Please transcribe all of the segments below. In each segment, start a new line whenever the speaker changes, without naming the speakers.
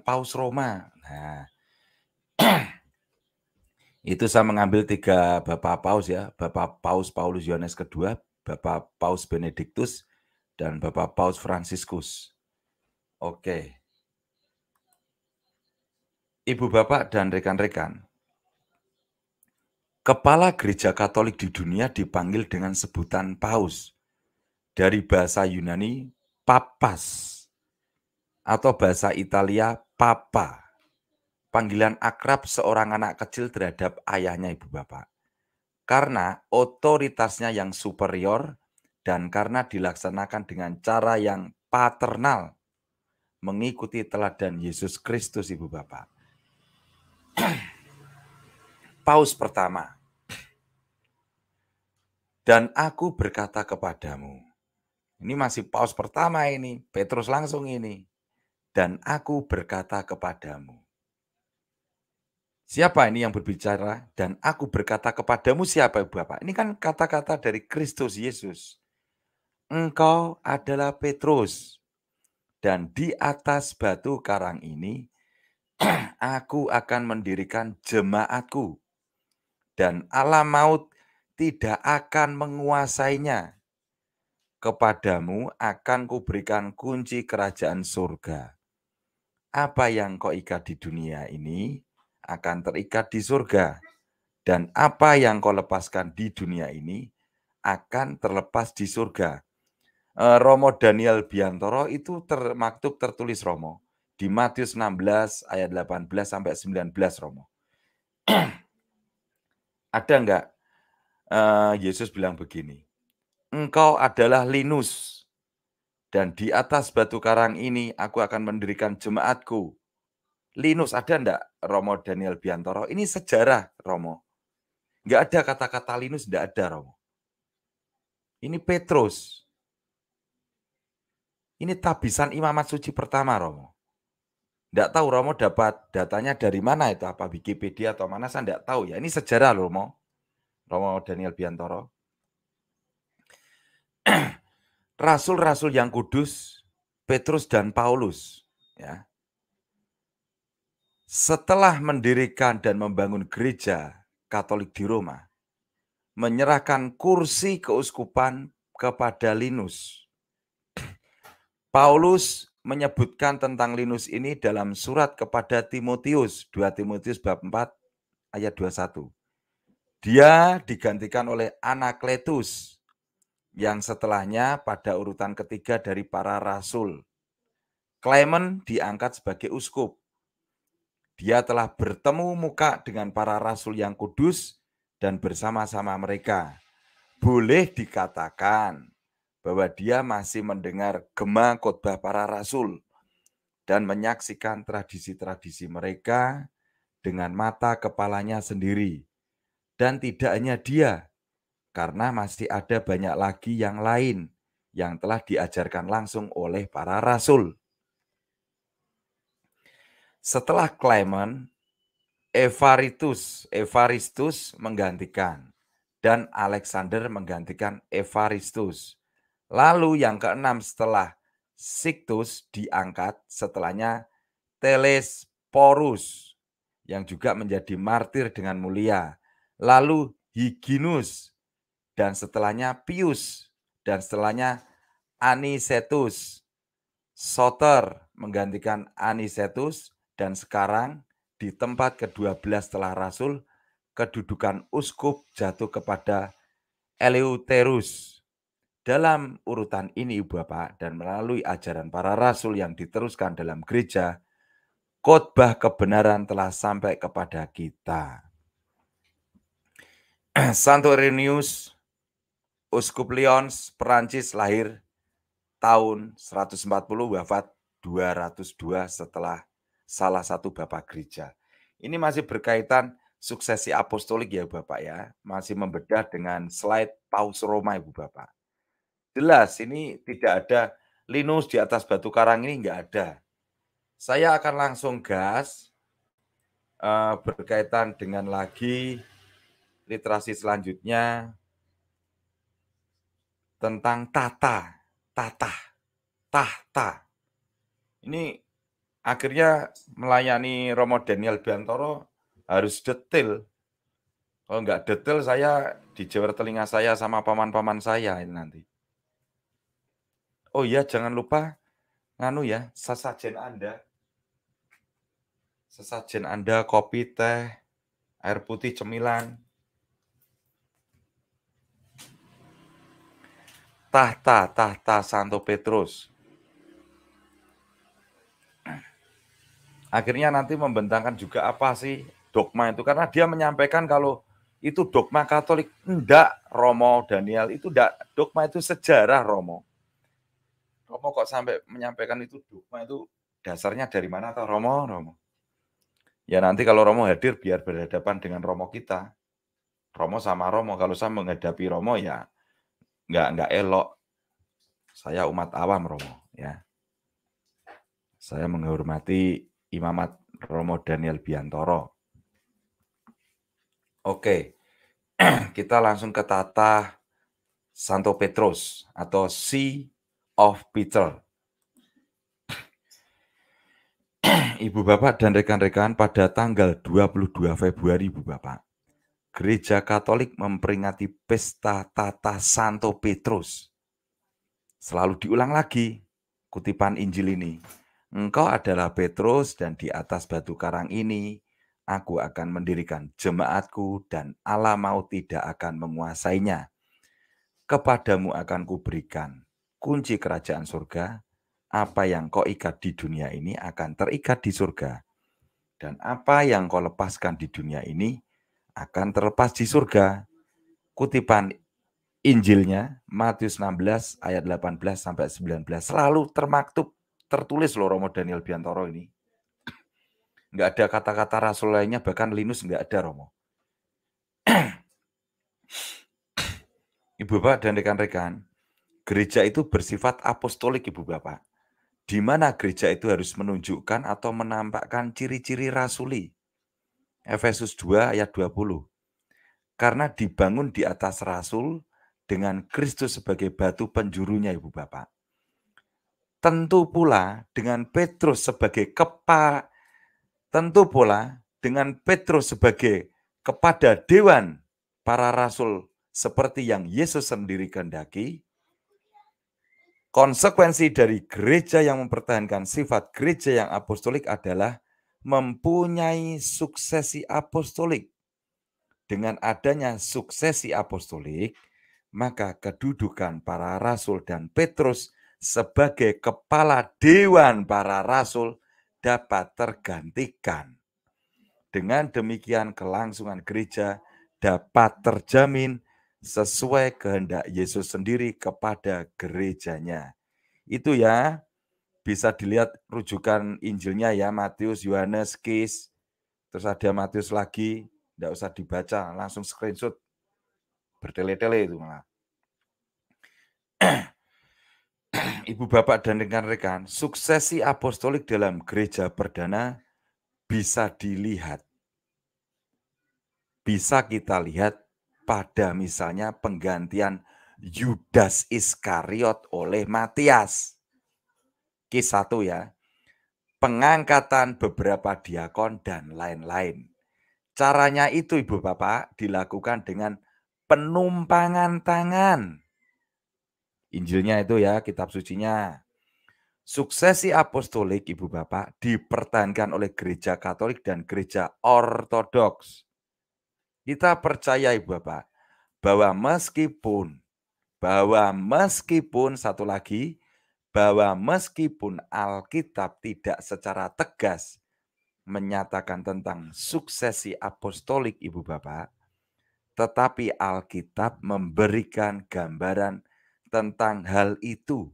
Paus Roma. Nah, itu saya mengambil tiga Bapak Paus ya, Bapak Paus Paulus Yohanes kedua, Bapak Paus Benediktus, dan Bapak Paus Fransiskus. Oke. Ibu Bapak dan rekan-rekan, Kepala Gereja Katolik di dunia dipanggil dengan sebutan Paus dari bahasa Yunani Papas atau bahasa Italia Papa. Panggilan akrab seorang anak kecil terhadap ayahnya ibu bapak. Karena otoritasnya yang superior dan karena dilaksanakan dengan cara yang paternal. Mengikuti teladan Yesus Kristus ibu bapak. Paus pertama. Dan aku berkata kepadamu, ini masih paus pertama ini, Petrus langsung ini dan aku berkata kepadamu. Siapa ini yang berbicara dan aku berkata kepadamu siapa Bapak? Ini kan kata-kata dari Kristus Yesus. Engkau adalah Petrus dan di atas batu karang ini aku akan mendirikan jemaatku dan alam maut tidak akan menguasainya. Kepadamu akan kuberikan kunci kerajaan surga apa yang kau ikat di dunia ini akan terikat di surga. Dan apa yang kau lepaskan di dunia ini akan terlepas di surga. E, Romo Daniel Biantoro itu termaktub tertulis Romo di Matius 16 ayat 18 sampai 19 Romo. Ada enggak? E, Yesus bilang begini, engkau adalah Linus, dan di atas batu karang ini aku akan mendirikan jemaatku. Linus, ada ndak Romo Daniel Biantoro? Ini sejarah, Romo. Enggak ada kata-kata Linus, enggak ada, Romo. Ini Petrus. Ini tabisan imamat suci pertama, Romo. Enggak tahu Romo dapat datanya dari mana itu, apa Wikipedia atau mana, saya enggak tahu ya. Ini sejarah, Romo. Romo Daniel Biantoro rasul-rasul yang kudus, Petrus dan Paulus, ya. Setelah mendirikan dan membangun gereja Katolik di Roma, menyerahkan kursi keuskupan kepada Linus. Paulus menyebutkan tentang Linus ini dalam surat kepada Timotius, 2 Timotius bab 4 ayat 21. Dia digantikan oleh Anakletus, yang setelahnya pada urutan ketiga dari para rasul. Clement diangkat sebagai uskup. Dia telah bertemu muka dengan para rasul yang kudus dan bersama-sama mereka. Boleh dikatakan bahwa dia masih mendengar gema khotbah para rasul dan menyaksikan tradisi-tradisi mereka dengan mata kepalanya sendiri. Dan tidak hanya dia, karena masih ada banyak lagi yang lain yang telah diajarkan langsung oleh para rasul. Setelah Clement, Evaritus, Evaristus menggantikan dan Alexander menggantikan Evaristus. Lalu yang keenam setelah Sictus diangkat, setelahnya Telesporus yang juga menjadi martir dengan mulia. Lalu Higinus dan setelahnya Pius, dan setelahnya Anicetus. Soter menggantikan Anicetus, dan sekarang di tempat ke-12 setelah Rasul, kedudukan uskup jatuh kepada Eleuterus. Dalam urutan ini Ibu Bapak dan melalui ajaran para rasul yang diteruskan dalam gereja, khotbah kebenaran telah sampai kepada kita. Santo Renius Uskup Lyons Perancis lahir tahun 140 wafat 202 setelah salah satu bapak gereja. Ini masih berkaitan suksesi apostolik ya Bapak ya. Masih membedah dengan slide Paus Roma Ibu Bapak. Jelas ini tidak ada Linus di atas batu karang ini enggak ada. Saya akan langsung gas uh, berkaitan dengan lagi literasi selanjutnya tentang tata, tata, tahta. Ini akhirnya melayani Romo Daniel Biantoro harus detail. Kalau nggak detail saya dijewer telinga saya sama paman-paman saya ini nanti. Oh iya jangan lupa nganu ya sesajen Anda. Sesajen Anda kopi teh, air putih cemilan, tahta, tahta Santo Petrus. Akhirnya nanti membentangkan juga apa sih dogma itu. Karena dia menyampaikan kalau itu dogma Katolik. Enggak, Romo Daniel, itu enggak. Dogma itu sejarah, Romo. Romo kok sampai menyampaikan itu dogma itu dasarnya dari mana atau Romo, Romo? Ya nanti kalau Romo hadir biar berhadapan dengan Romo kita. Romo sama Romo. Kalau saya menghadapi Romo ya nggak nggak elok. Saya umat awam Romo ya. Saya menghormati Imamat Romo Daniel Biantoro. Oke, kita langsung ke tata Santo Petrus atau Sea of Peter. Ibu Bapak dan rekan-rekan pada tanggal 22 Februari Ibu Bapak Gereja Katolik memperingati pesta Tata Santo Petrus. Selalu diulang lagi kutipan Injil ini. Engkau adalah Petrus dan di atas batu karang ini aku akan mendirikan jemaatku dan Allah mau tidak akan menguasainya. Kepadamu akan kuberikan kunci kerajaan surga, apa yang kau ikat di dunia ini akan terikat di surga. Dan apa yang kau lepaskan di dunia ini akan terlepas di surga. Kutipan Injilnya Matius 16 ayat 18 sampai 19 selalu termaktub tertulis loh Romo Daniel Biantoro ini. Nggak ada kata-kata rasul lainnya bahkan Linus nggak ada Romo. Ibu Bapak dan rekan-rekan, gereja itu bersifat apostolik Ibu Bapak. Di mana gereja itu harus menunjukkan atau menampakkan ciri-ciri rasuli Efesus 2 ayat 20. Karena dibangun di atas rasul dengan Kristus sebagai batu penjurunya Ibu Bapak. Tentu pula dengan Petrus sebagai kepala tentu pula dengan Petrus sebagai kepada dewan para rasul seperti yang Yesus sendiri kehendaki. Konsekuensi dari gereja yang mempertahankan sifat gereja yang apostolik adalah mempunyai suksesi apostolik. Dengan adanya suksesi apostolik, maka kedudukan para rasul dan Petrus sebagai kepala dewan para rasul dapat tergantikan. Dengan demikian kelangsungan gereja dapat terjamin sesuai kehendak Yesus sendiri kepada gerejanya. Itu ya bisa dilihat rujukan Injilnya ya Matius, Yohanes, Kis, terus ada Matius lagi, tidak usah dibaca, langsung screenshot bertele-tele itu malah. Ibu bapak dan rekan-rekan, suksesi apostolik dalam gereja perdana bisa dilihat. Bisa kita lihat pada misalnya penggantian Yudas Iskariot oleh Matias. Kisah satu ya, pengangkatan beberapa diakon dan lain-lain. Caranya itu Ibu Bapak dilakukan dengan penumpangan tangan. Injilnya itu ya, kitab sucinya. Suksesi apostolik Ibu Bapak dipertahankan oleh gereja Katolik dan gereja Ortodoks. Kita percaya Ibu Bapak bahwa meskipun bahwa meskipun satu lagi bahwa meskipun Alkitab tidak secara tegas menyatakan tentang suksesi apostolik Ibu Bapak, tetapi Alkitab memberikan gambaran tentang hal itu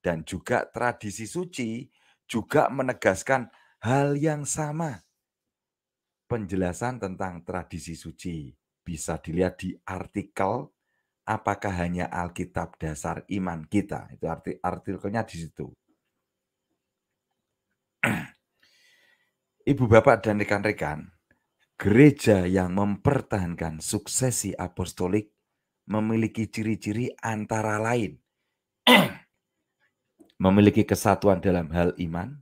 dan juga tradisi suci juga menegaskan hal yang sama. Penjelasan tentang tradisi suci bisa dilihat di artikel apakah hanya Alkitab dasar iman kita? Itu arti artikelnya di situ. Ibu bapak dan rekan-rekan, gereja yang mempertahankan suksesi apostolik memiliki ciri-ciri antara lain. memiliki kesatuan dalam hal iman,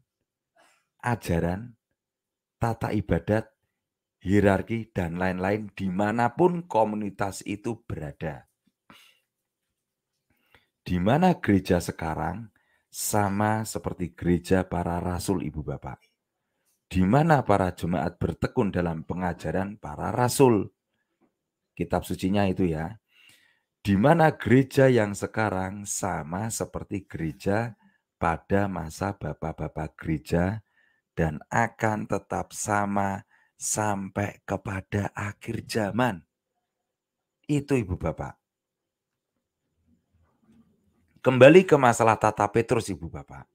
ajaran, tata ibadat, hierarki, dan lain-lain dimanapun komunitas itu berada di mana gereja sekarang sama seperti gereja para rasul ibu bapak. Di mana para jemaat bertekun dalam pengajaran para rasul. Kitab sucinya itu ya. Di mana gereja yang sekarang sama seperti gereja pada masa bapak-bapak gereja dan akan tetap sama sampai kepada akhir zaman. Itu ibu bapak. Kembali ke masalah tata Petrus Ibu Bapak.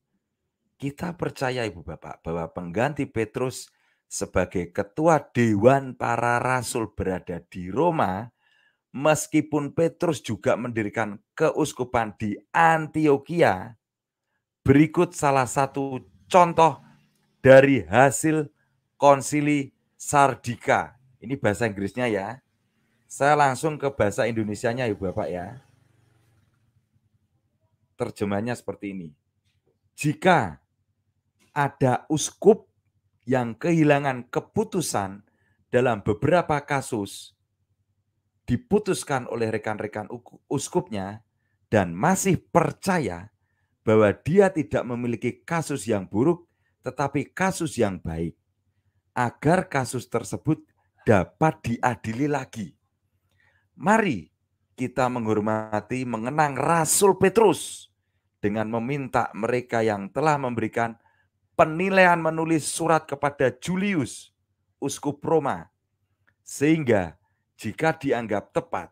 Kita percaya Ibu Bapak bahwa pengganti Petrus sebagai ketua dewan para rasul berada di Roma, meskipun Petrus juga mendirikan keuskupan di Antioquia, berikut salah satu contoh dari hasil konsili Sardika. Ini bahasa Inggrisnya ya. Saya langsung ke bahasa Indonesianya Ibu Bapak ya terjemahnya seperti ini. Jika ada uskup yang kehilangan keputusan dalam beberapa kasus diputuskan oleh rekan-rekan uskupnya dan masih percaya bahwa dia tidak memiliki kasus yang buruk tetapi kasus yang baik agar kasus tersebut dapat diadili lagi. Mari kita menghormati mengenang Rasul Petrus dengan meminta mereka yang telah memberikan penilaian menulis surat kepada Julius, uskup Roma, sehingga jika dianggap tepat,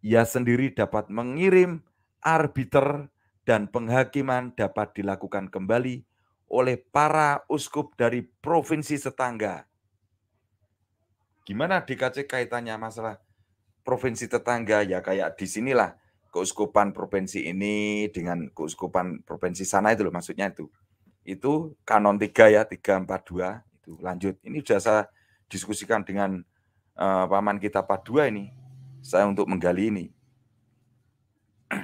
ia sendiri dapat mengirim arbiter dan penghakiman dapat dilakukan kembali oleh para uskup dari provinsi tetangga Gimana DKC kaitannya masalah provinsi tetangga ya kayak di sinilah keuskupan provinsi ini dengan keuskupan provinsi sana itu loh maksudnya itu. Itu kanon 3 ya, 342 itu lanjut. Ini sudah saya diskusikan dengan uh, paman kita Padua ini. Saya untuk menggali ini.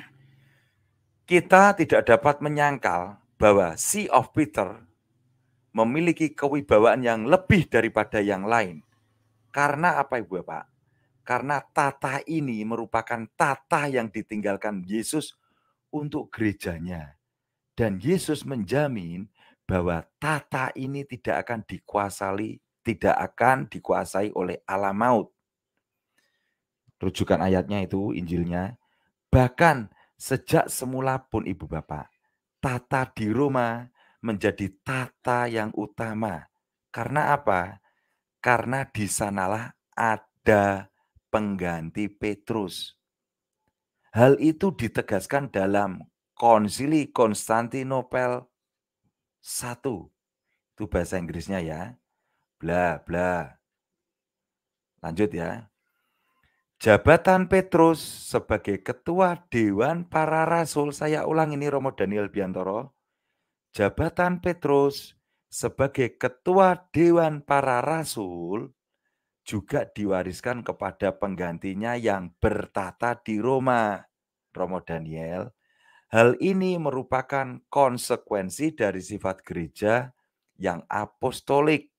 Kita tidak dapat menyangkal bahwa Sea of Peter memiliki kewibawaan yang lebih daripada yang lain. Karena apa Ibu Bapak? Karena tata ini merupakan tata yang ditinggalkan Yesus untuk gerejanya. Dan Yesus menjamin bahwa tata ini tidak akan dikuasai, tidak akan dikuasai oleh alam maut. Rujukan ayatnya itu Injilnya. Bahkan sejak semula pun Ibu Bapak, tata di Roma menjadi tata yang utama. Karena apa? Karena di sanalah ada pengganti Petrus. Hal itu ditegaskan dalam Konsili Konstantinopel 1. Itu bahasa Inggrisnya ya. Bla bla. Lanjut ya. Jabatan Petrus sebagai ketua Dewan Para Rasul, saya ulang ini Romo Daniel Biantoro. Jabatan Petrus sebagai ketua Dewan Para Rasul juga diwariskan kepada penggantinya yang bertata di Roma. Romo Daniel, hal ini merupakan konsekuensi dari sifat gereja yang apostolik.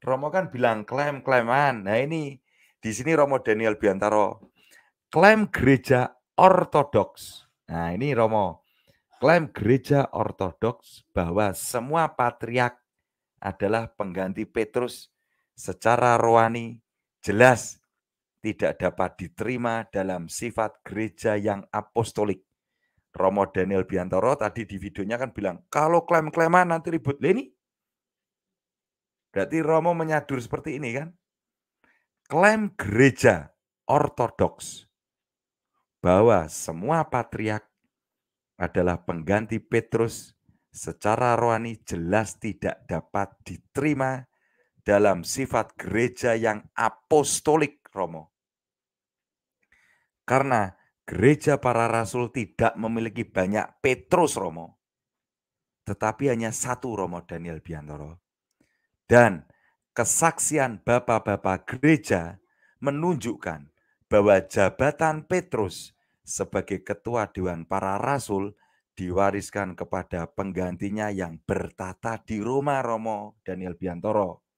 Romo kan bilang klaim-klaiman. Nah ini di sini Romo Daniel Biantaro klaim gereja ortodoks. Nah ini Romo klaim gereja ortodoks bahwa semua patriak adalah pengganti Petrus secara rohani jelas tidak dapat diterima dalam sifat gereja yang apostolik. Romo Daniel Biantoro tadi di videonya kan bilang, kalau klaim-klaiman nanti ribut. Leni, berarti Romo menyadur seperti ini kan. Klaim gereja ortodoks bahwa semua patriak adalah pengganti Petrus secara rohani jelas tidak dapat diterima dalam sifat gereja yang apostolik, Romo. Karena gereja para rasul tidak memiliki banyak Petrus, Romo. Tetapi hanya satu Romo Daniel Biantoro. Dan kesaksian bapak-bapak gereja menunjukkan bahwa jabatan Petrus sebagai ketua Dewan Para Rasul diwariskan kepada penggantinya yang bertata di Roma Romo Daniel Biantoro.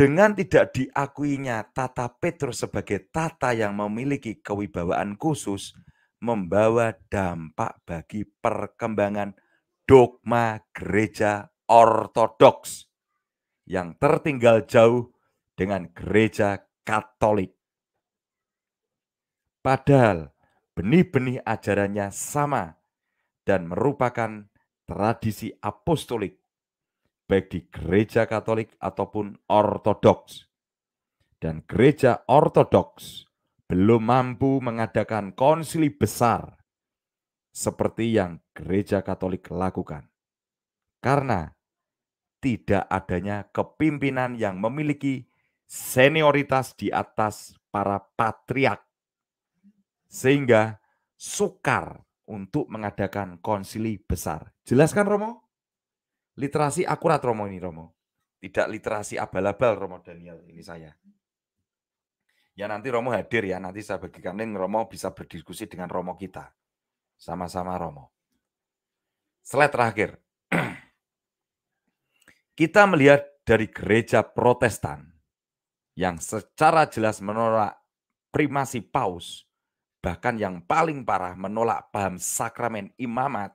Dengan tidak diakuinya tata Petrus sebagai tata yang memiliki kewibawaan khusus, membawa dampak bagi perkembangan dogma gereja ortodoks yang tertinggal jauh dengan gereja Katolik. Padahal benih-benih ajarannya sama dan merupakan tradisi apostolik baik di gereja Katolik ataupun Ortodoks. Dan gereja Ortodoks belum mampu mengadakan konsili besar seperti yang gereja Katolik lakukan. Karena tidak adanya kepimpinan yang memiliki senioritas di atas para patriark Sehingga sukar untuk mengadakan konsili besar. Jelaskan Romo? Literasi akurat Romo ini Romo. Tidak literasi abal-abal Romo Daniel ini saya. Ya nanti Romo hadir ya, nanti saya bagikan link Romo bisa berdiskusi dengan Romo kita. Sama-sama Romo. Slide terakhir. kita melihat dari gereja protestan yang secara jelas menolak primasi paus, bahkan yang paling parah menolak paham sakramen imamat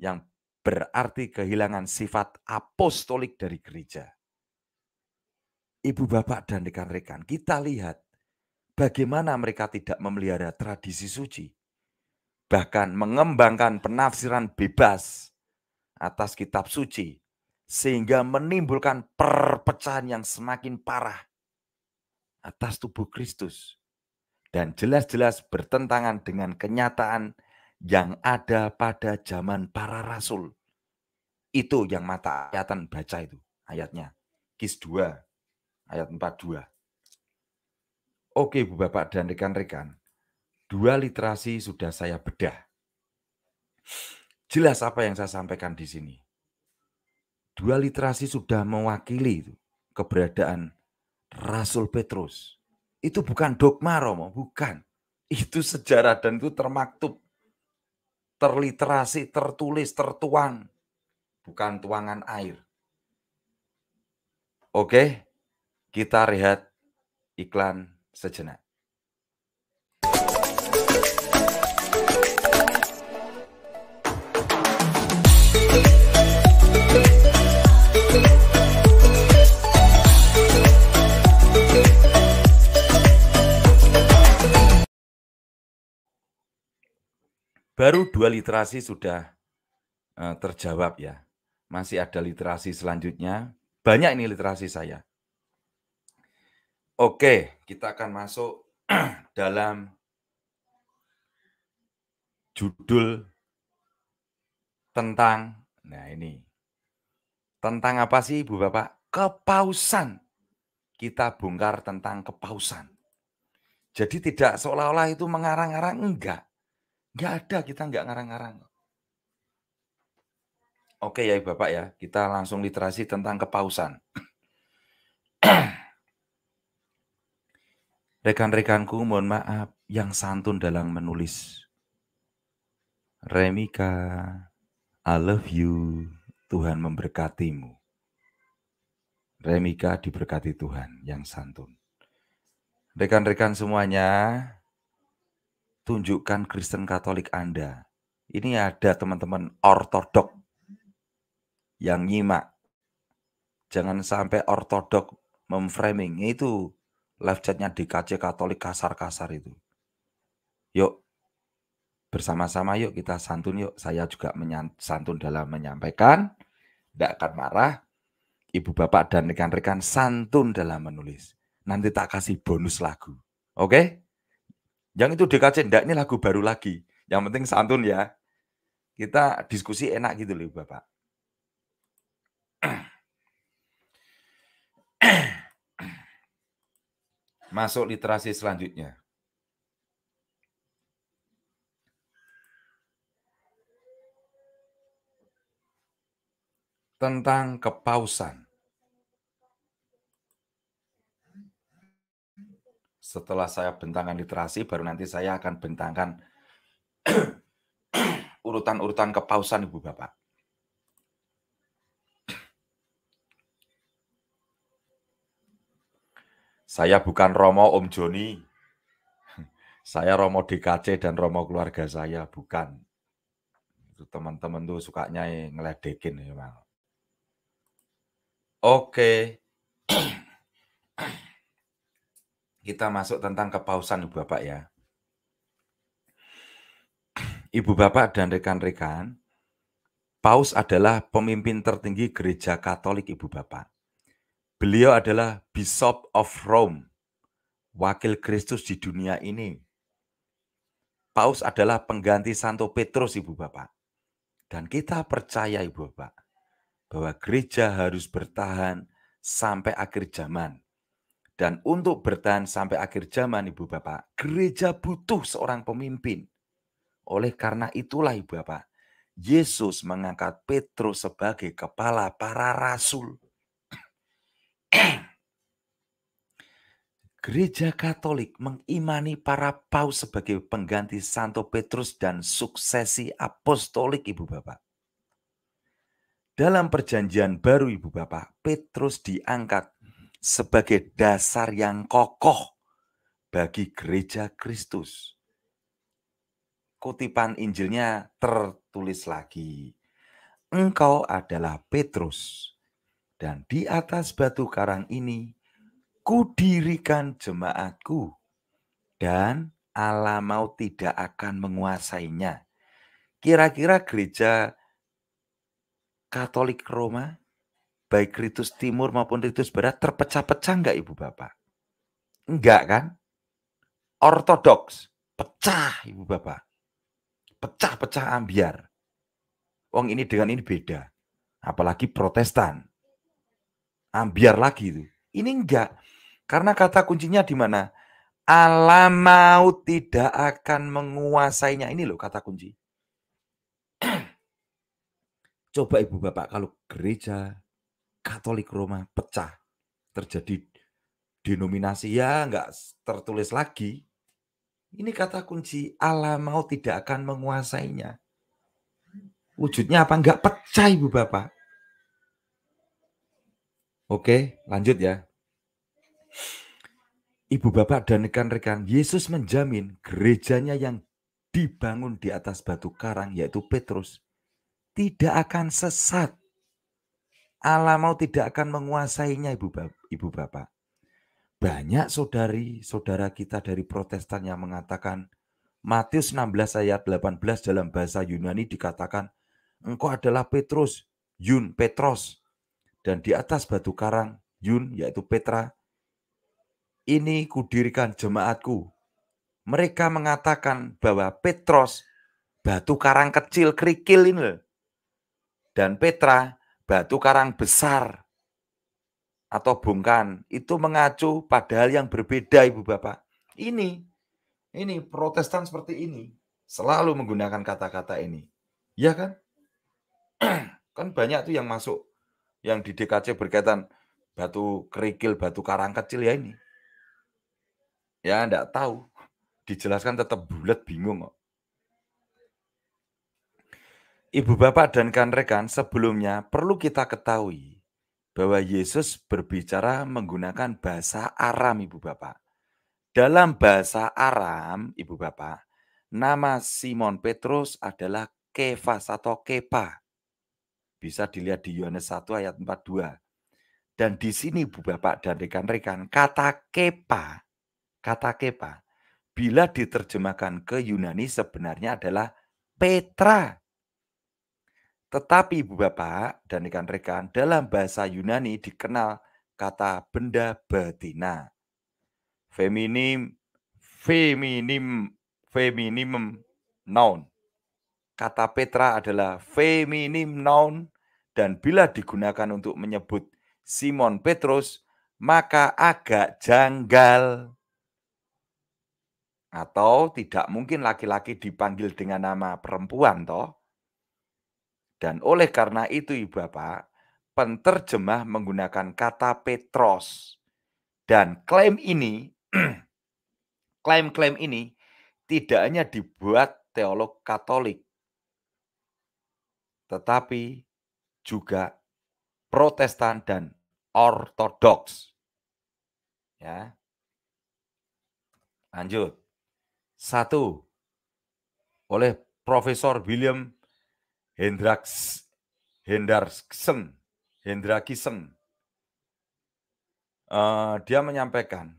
yang berarti kehilangan sifat apostolik dari gereja. Ibu bapak dan rekan-rekan, kita lihat bagaimana mereka tidak memelihara tradisi suci. Bahkan mengembangkan penafsiran bebas atas kitab suci. Sehingga menimbulkan perpecahan yang semakin parah atas tubuh Kristus. Dan jelas-jelas bertentangan dengan kenyataan yang ada pada zaman para rasul. Itu yang mata ayatan baca itu ayatnya. Kis 2 ayat 42. Oke Bu Bapak dan rekan-rekan, dua literasi sudah saya bedah. Jelas apa yang saya sampaikan di sini. Dua literasi sudah mewakili itu, keberadaan Rasul Petrus. Itu bukan dogma Romo, bukan. Itu sejarah dan itu termaktub terliterasi, tertulis, tertuang. Bukan tuangan air. Oke, kita lihat iklan sejenak. baru dua literasi sudah eh, terjawab ya. Masih ada literasi selanjutnya. Banyak ini literasi saya. Oke, kita akan masuk dalam judul tentang nah ini. Tentang apa sih Ibu Bapak? Kepausan. Kita bongkar tentang kepausan. Jadi tidak seolah-olah itu mengarang-arang enggak Nggak ada, kita nggak ngarang-ngarang. Oke ya Bapak ya, kita langsung literasi tentang kepausan. Rekan-rekanku mohon maaf yang santun dalam menulis. Remika, I love you. Tuhan memberkatimu. Remika diberkati Tuhan yang santun. Rekan-rekan semuanya, tunjukkan Kristen Katolik Anda. Ini ada teman-teman ortodok yang nyimak. Jangan sampai ortodok memframing. Itu live chatnya DKC Katolik kasar-kasar itu. Yuk, bersama-sama yuk kita santun yuk. Saya juga santun dalam menyampaikan. Tidak akan marah. Ibu bapak dan rekan-rekan santun dalam menulis. Nanti tak kasih bonus lagu. Oke? Okay? Yang itu DKC ndak ini lagu baru lagi. Yang penting santun ya. Kita diskusi enak gitu loh Bapak. Masuk literasi selanjutnya. Tentang kepausan. setelah saya bentangkan literasi, baru nanti saya akan bentangkan urutan-urutan kepausan Ibu Bapak. Saya bukan Romo Om Joni. Saya Romo DKC dan Romo keluarga saya, bukan. Teman-teman tuh sukanya ngeledekin ya, Oke. kita masuk tentang kepausan Ibu Bapak ya. Ibu Bapak dan rekan-rekan, Paus adalah pemimpin tertinggi gereja Katolik Ibu Bapak. Beliau adalah Bishop of Rome, wakil Kristus di dunia ini. Paus adalah pengganti Santo Petrus Ibu Bapak. Dan kita percaya Ibu Bapak bahwa gereja harus bertahan sampai akhir zaman dan untuk bertahan sampai akhir zaman Ibu Bapak, gereja butuh seorang pemimpin. Oleh karena itulah Ibu Bapak, Yesus mengangkat Petrus sebagai kepala para rasul. Gereja Katolik mengimani para paus sebagai pengganti Santo Petrus dan suksesi apostolik Ibu Bapak. Dalam perjanjian baru Ibu Bapak, Petrus diangkat sebagai dasar yang kokoh bagi gereja Kristus. Kutipan Injilnya tertulis lagi. Engkau adalah Petrus, dan di atas batu karang ini kudirikan jemaatku, dan Allah mau tidak akan menguasainya. Kira-kira gereja Katolik Roma baik ritus timur maupun ritus barat terpecah-pecah enggak Ibu Bapak? Enggak kan? Ortodoks pecah Ibu Bapak. Pecah-pecah ambiar. Wong ini dengan ini beda. Apalagi Protestan. Ambiar lagi itu. Ini enggak. Karena kata kuncinya di mana? Alam mau tidak akan menguasainya. Ini loh kata kunci. Coba ibu bapak kalau gereja Katolik Roma pecah. Terjadi denominasi ya nggak tertulis lagi. Ini kata kunci Allah mau tidak akan menguasainya. Wujudnya apa? Nggak pecah Ibu Bapak. Oke, lanjut ya. Ibu Bapak dan rekan-rekan, Yesus menjamin gerejanya yang dibangun di atas batu karang yaitu Petrus tidak akan sesat Allah mau tidak akan menguasainya ibu, ibu bapak. Banyak saudari saudara kita dari protestan yang mengatakan Matius 16 ayat 18 dalam bahasa Yunani dikatakan engkau adalah Petrus, Yun, Petros. Dan di atas batu karang, Yun yaitu Petra, ini kudirikan jemaatku. Mereka mengatakan bahwa Petros, batu karang kecil kerikil ini Dan Petra, batu karang besar atau bongkan itu mengacu padahal yang berbeda Ibu Bapak. Ini ini Protestan seperti ini selalu menggunakan kata-kata ini. Ya kan? kan banyak tuh yang masuk yang di DKC berkaitan batu kerikil, batu karang kecil ya ini. Ya enggak tahu. Dijelaskan tetap bulat bingung kok. Ibu bapak dan rekan-rekan, sebelumnya perlu kita ketahui bahwa Yesus berbicara menggunakan bahasa Aram Ibu Bapak. Dalam bahasa Aram Ibu Bapak, nama Simon Petrus adalah Kefas atau Kepa. Bisa dilihat di Yohanes 1 ayat 42. Dan di sini Ibu Bapak dan rekan-rekan, kata Kepa, kata Kepa, bila diterjemahkan ke Yunani sebenarnya adalah Petra. Tetapi Ibu Bapak dan rekan-rekan dalam bahasa Yunani dikenal kata benda betina. Feminim, feminim, feminimum noun. Kata Petra adalah feminim noun dan bila digunakan untuk menyebut Simon Petrus maka agak janggal. Atau tidak mungkin laki-laki dipanggil dengan nama perempuan toh. Dan oleh karena itu Ibu Bapak, penterjemah menggunakan kata Petros. Dan klaim ini, klaim-klaim ini tidak hanya dibuat teolog Katolik, tetapi juga Protestan dan Ortodoks. Ya. Lanjut. Satu, oleh Profesor William Hendraks, Hendra Kiseng Uh, dia menyampaikan,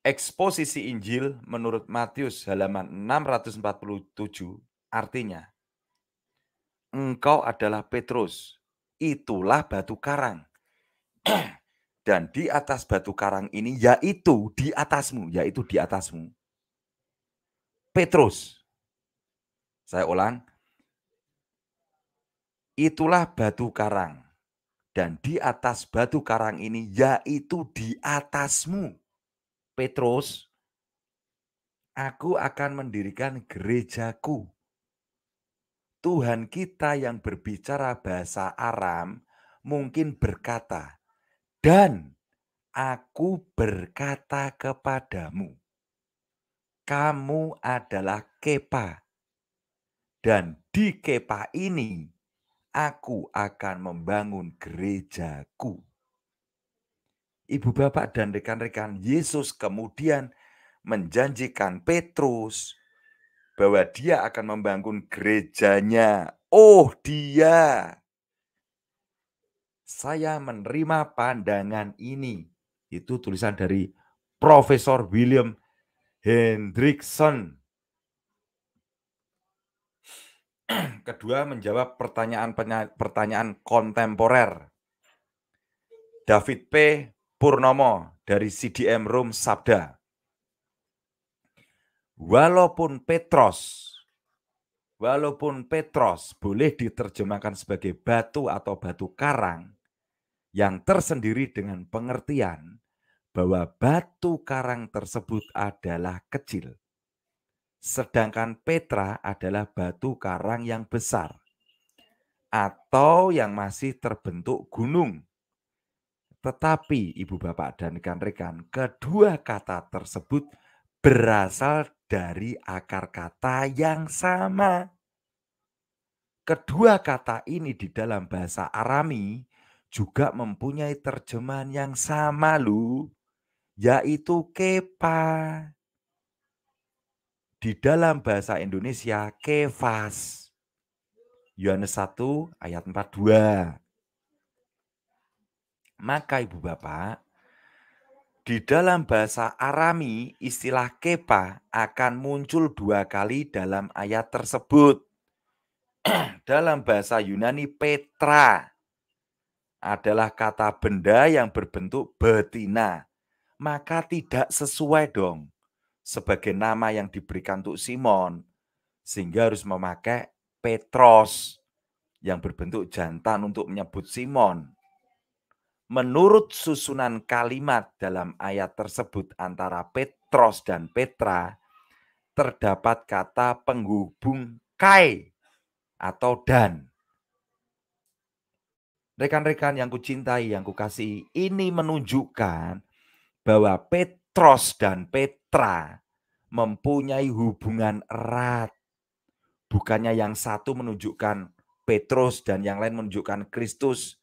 eksposisi Injil menurut Matius halaman 647 artinya, engkau adalah Petrus, itulah batu karang. Dan di atas batu karang ini, yaitu di atasmu, yaitu di atasmu, Petrus. Saya ulang, Itulah batu karang. Dan di atas batu karang ini yaitu di atasmu. Petrus, aku akan mendirikan gerejaku. Tuhan kita yang berbicara bahasa Aram mungkin berkata, "Dan aku berkata kepadamu, kamu adalah Kepa, dan di Kepa ini Aku akan membangun gerejaku. Ibu bapak dan rekan-rekan Yesus kemudian menjanjikan Petrus bahwa dia akan membangun gerejanya. Oh dia. Saya menerima pandangan ini. Itu tulisan dari Profesor William Hendrickson Kedua, menjawab pertanyaan-pertanyaan kontemporer. David P. Purnomo dari CDM Room Sabda. Walaupun Petros, walaupun Petros boleh diterjemahkan sebagai batu atau batu karang yang tersendiri dengan pengertian bahwa batu karang tersebut adalah kecil. Sedangkan Petra adalah batu karang yang besar atau yang masih terbentuk gunung. Tetapi Ibu Bapak dan rekan-rekan, kedua kata tersebut berasal dari akar kata yang sama. Kedua kata ini di dalam bahasa Arami juga mempunyai terjemahan yang sama lu, yaitu kepa di dalam bahasa Indonesia kefas. Yohanes 1 ayat 42. Maka Ibu Bapak, di dalam bahasa Arami istilah kepa akan muncul dua kali dalam ayat tersebut. dalam bahasa Yunani Petra adalah kata benda yang berbentuk betina. Maka tidak sesuai dong sebagai nama yang diberikan untuk Simon sehingga harus memakai Petros yang berbentuk jantan untuk menyebut Simon. Menurut susunan kalimat dalam ayat tersebut antara Petros dan Petra, terdapat kata penghubung kai atau dan. Rekan-rekan yang kucintai, yang kukasihi, ini menunjukkan bahwa Petros dan Petra mitra, mempunyai hubungan erat. Bukannya yang satu menunjukkan Petrus dan yang lain menunjukkan Kristus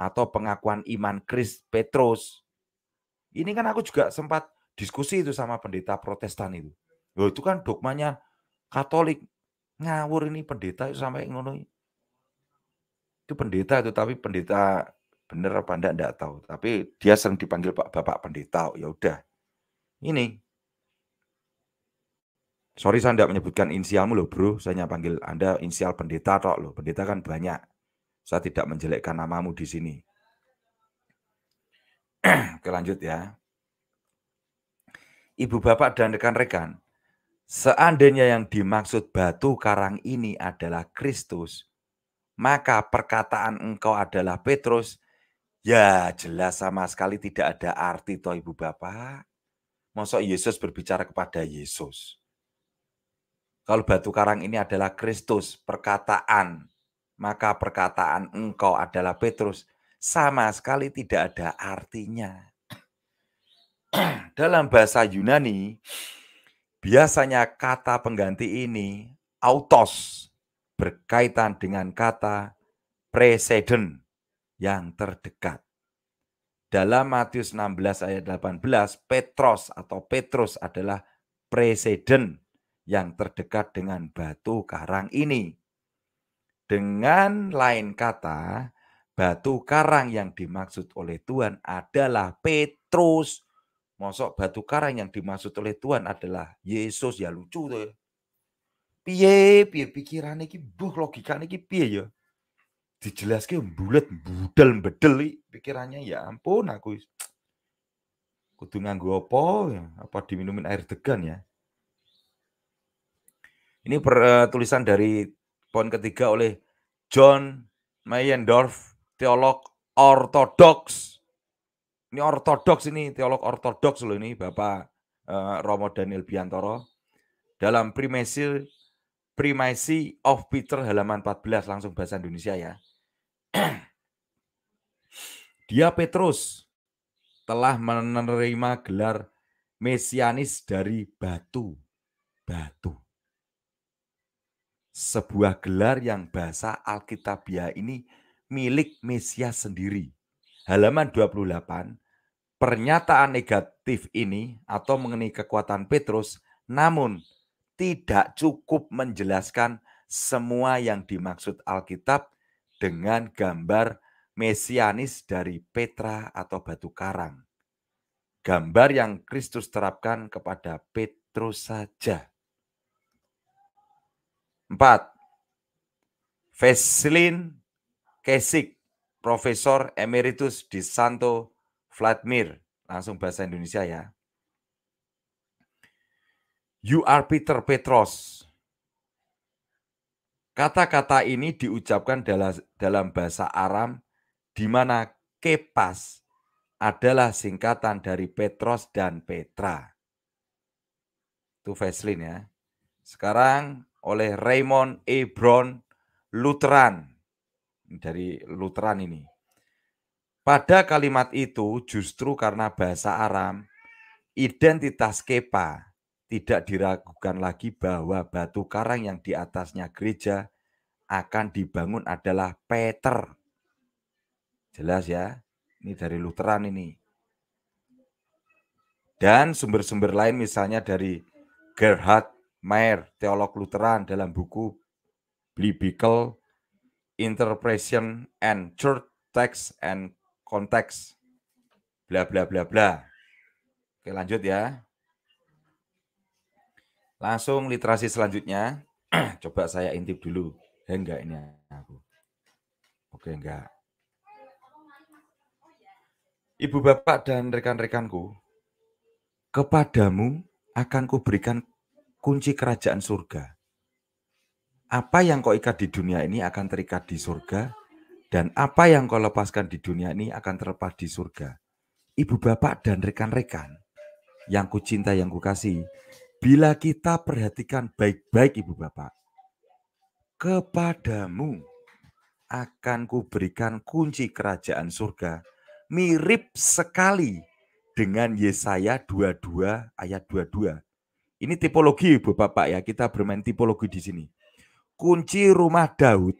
atau pengakuan iman Kristus Petrus. Ini kan aku juga sempat diskusi itu sama pendeta Protestan itu. Loh, itu kan dogmanya Katolik. Ngawur ini pendeta itu sampai ngono. Itu pendeta itu tapi pendeta bener apa enggak enggak tahu, tapi dia sering dipanggil Pak Bapak Pendeta. Ya udah. Ini Sorry saya tidak menyebutkan inisialmu loh bro, saya hanya panggil Anda inisial pendeta tok loh. Pendeta kan banyak. Saya tidak menjelekkan namamu di sini. Oke lanjut ya. Ibu bapak dan rekan-rekan, seandainya yang dimaksud batu karang ini adalah Kristus, maka perkataan engkau adalah Petrus, ya jelas sama sekali tidak ada arti toh ibu bapak. Mosok Yesus berbicara kepada Yesus. Kalau batu karang ini adalah Kristus, perkataan, maka perkataan engkau adalah Petrus. Sama sekali tidak ada artinya. Dalam bahasa Yunani, biasanya kata pengganti ini autos berkaitan dengan kata presiden yang terdekat. Dalam Matius 16 ayat 18, Petros atau Petrus adalah presiden yang terdekat dengan batu karang ini. Dengan lain kata, batu karang yang dimaksud oleh Tuhan adalah Petrus. Mosok batu karang yang dimaksud oleh Tuhan adalah Yesus ya lucu tuh. Ya. Piye piye pikiran iki buh logika iki piye ya? Dijelaskan bulat budel bedel pikirannya ya ampun aku kudu nganggo apa ya? apa diminumin air degan ya ini per, uh, eh, tulisan dari poin ketiga oleh John Mayendorf, teolog ortodoks. Ini ortodoks ini, teolog ortodoks loh ini Bapak uh, Romo Daniel Biantoro. Dalam primasi, primasi of Peter halaman 14, langsung bahasa Indonesia ya. Dia Petrus telah menerima gelar mesianis dari batu. Batu sebuah gelar yang bahasa Alkitabiah ini milik Mesias sendiri. Halaman 28, pernyataan negatif ini atau mengenai kekuatan Petrus namun tidak cukup menjelaskan semua yang dimaksud Alkitab dengan gambar mesianis dari Petra atau batu karang. Gambar yang Kristus terapkan kepada Petrus saja. Empat, Veselin Kesik, Profesor Emeritus di Santo Vladimir. Langsung bahasa Indonesia ya. You are Peter Petros. Kata-kata ini diucapkan dalam dalam bahasa Aram di mana kepas adalah singkatan dari Petros dan Petra. Itu Veselin ya. Sekarang oleh Raymond E. Brown Lutheran dari Lutheran ini. Pada kalimat itu justru karena bahasa Aram identitas Kepa tidak diragukan lagi bahwa batu karang yang di atasnya gereja akan dibangun adalah Peter. Jelas ya, ini dari Lutheran ini. Dan sumber-sumber lain misalnya dari Gerhard Mayer, teolog Lutheran dalam buku Biblical Interpretation and Church Text and Context. Bla bla bla bla. Oke lanjut ya. Langsung literasi selanjutnya. Coba saya intip dulu. Ya, enggak ini aku. Oke enggak. Ibu bapak dan rekan-rekanku, kepadamu akan kuberikan kunci kerajaan surga. Apa yang kau ikat di dunia ini akan terikat di surga, dan apa yang kau lepaskan di dunia ini akan terlepas di surga. Ibu bapak dan rekan-rekan yang ku cinta, yang ku kasih, bila kita perhatikan baik-baik ibu bapak, kepadamu akan kuberikan kunci kerajaan surga mirip sekali dengan Yesaya 22 ayat 22 ini tipologi Ibu Bapak ya, kita bermain tipologi di sini. Kunci rumah Daud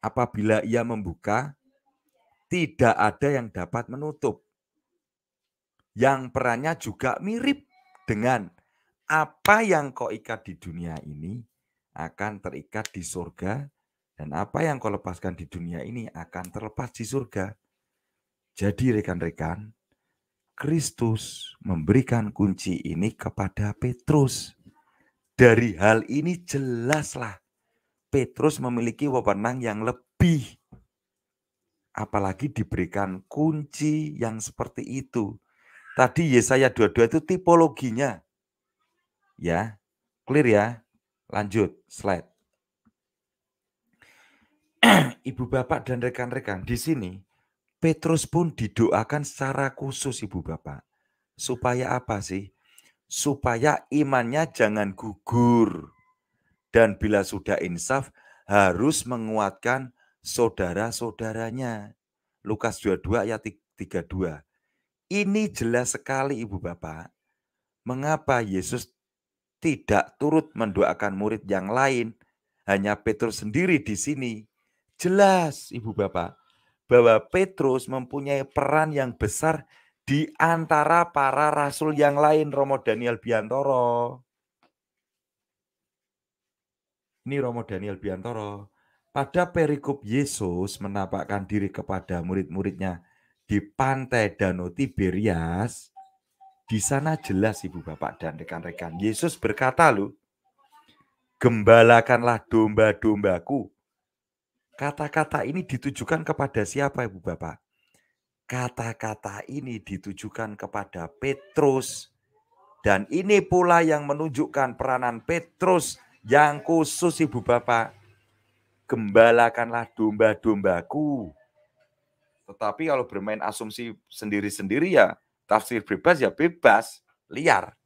apabila ia membuka tidak ada yang dapat menutup. Yang perannya juga mirip dengan apa yang kau ikat di dunia ini akan terikat di surga dan apa yang kau lepaskan di dunia ini akan terlepas di surga. Jadi rekan-rekan, Kristus memberikan kunci ini kepada Petrus. Dari hal ini jelaslah Petrus memiliki wewenang yang lebih. Apalagi diberikan kunci yang seperti itu. Tadi Yesaya 22 itu tipologinya. Ya, clear ya. Lanjut, slide. Ibu bapak dan rekan-rekan di sini Petrus pun didoakan secara khusus Ibu Bapak. Supaya apa sih? Supaya imannya jangan gugur. Dan bila sudah insaf harus menguatkan saudara-saudaranya. Lukas 22 ayat 32. Ini jelas sekali Ibu Bapak. Mengapa Yesus tidak turut mendoakan murid yang lain? Hanya Petrus sendiri di sini. Jelas Ibu Bapak bahwa Petrus mempunyai peran yang besar di antara para rasul yang lain Romo Daniel Biantoro. Ini Romo Daniel Biantoro. Pada perikop Yesus menampakkan diri kepada murid-muridnya di pantai Danau Tiberias. Di sana jelas Ibu Bapak dan rekan-rekan. Yesus berkata lu, gembalakanlah domba-dombaku Kata-kata ini ditujukan kepada siapa Ibu Bapak? Kata-kata ini ditujukan kepada Petrus. Dan ini pula yang menunjukkan peranan Petrus yang khusus Ibu Bapak. Gembalakanlah domba-dombaku. Tetapi kalau bermain asumsi sendiri-sendiri ya tafsir bebas ya bebas, liar.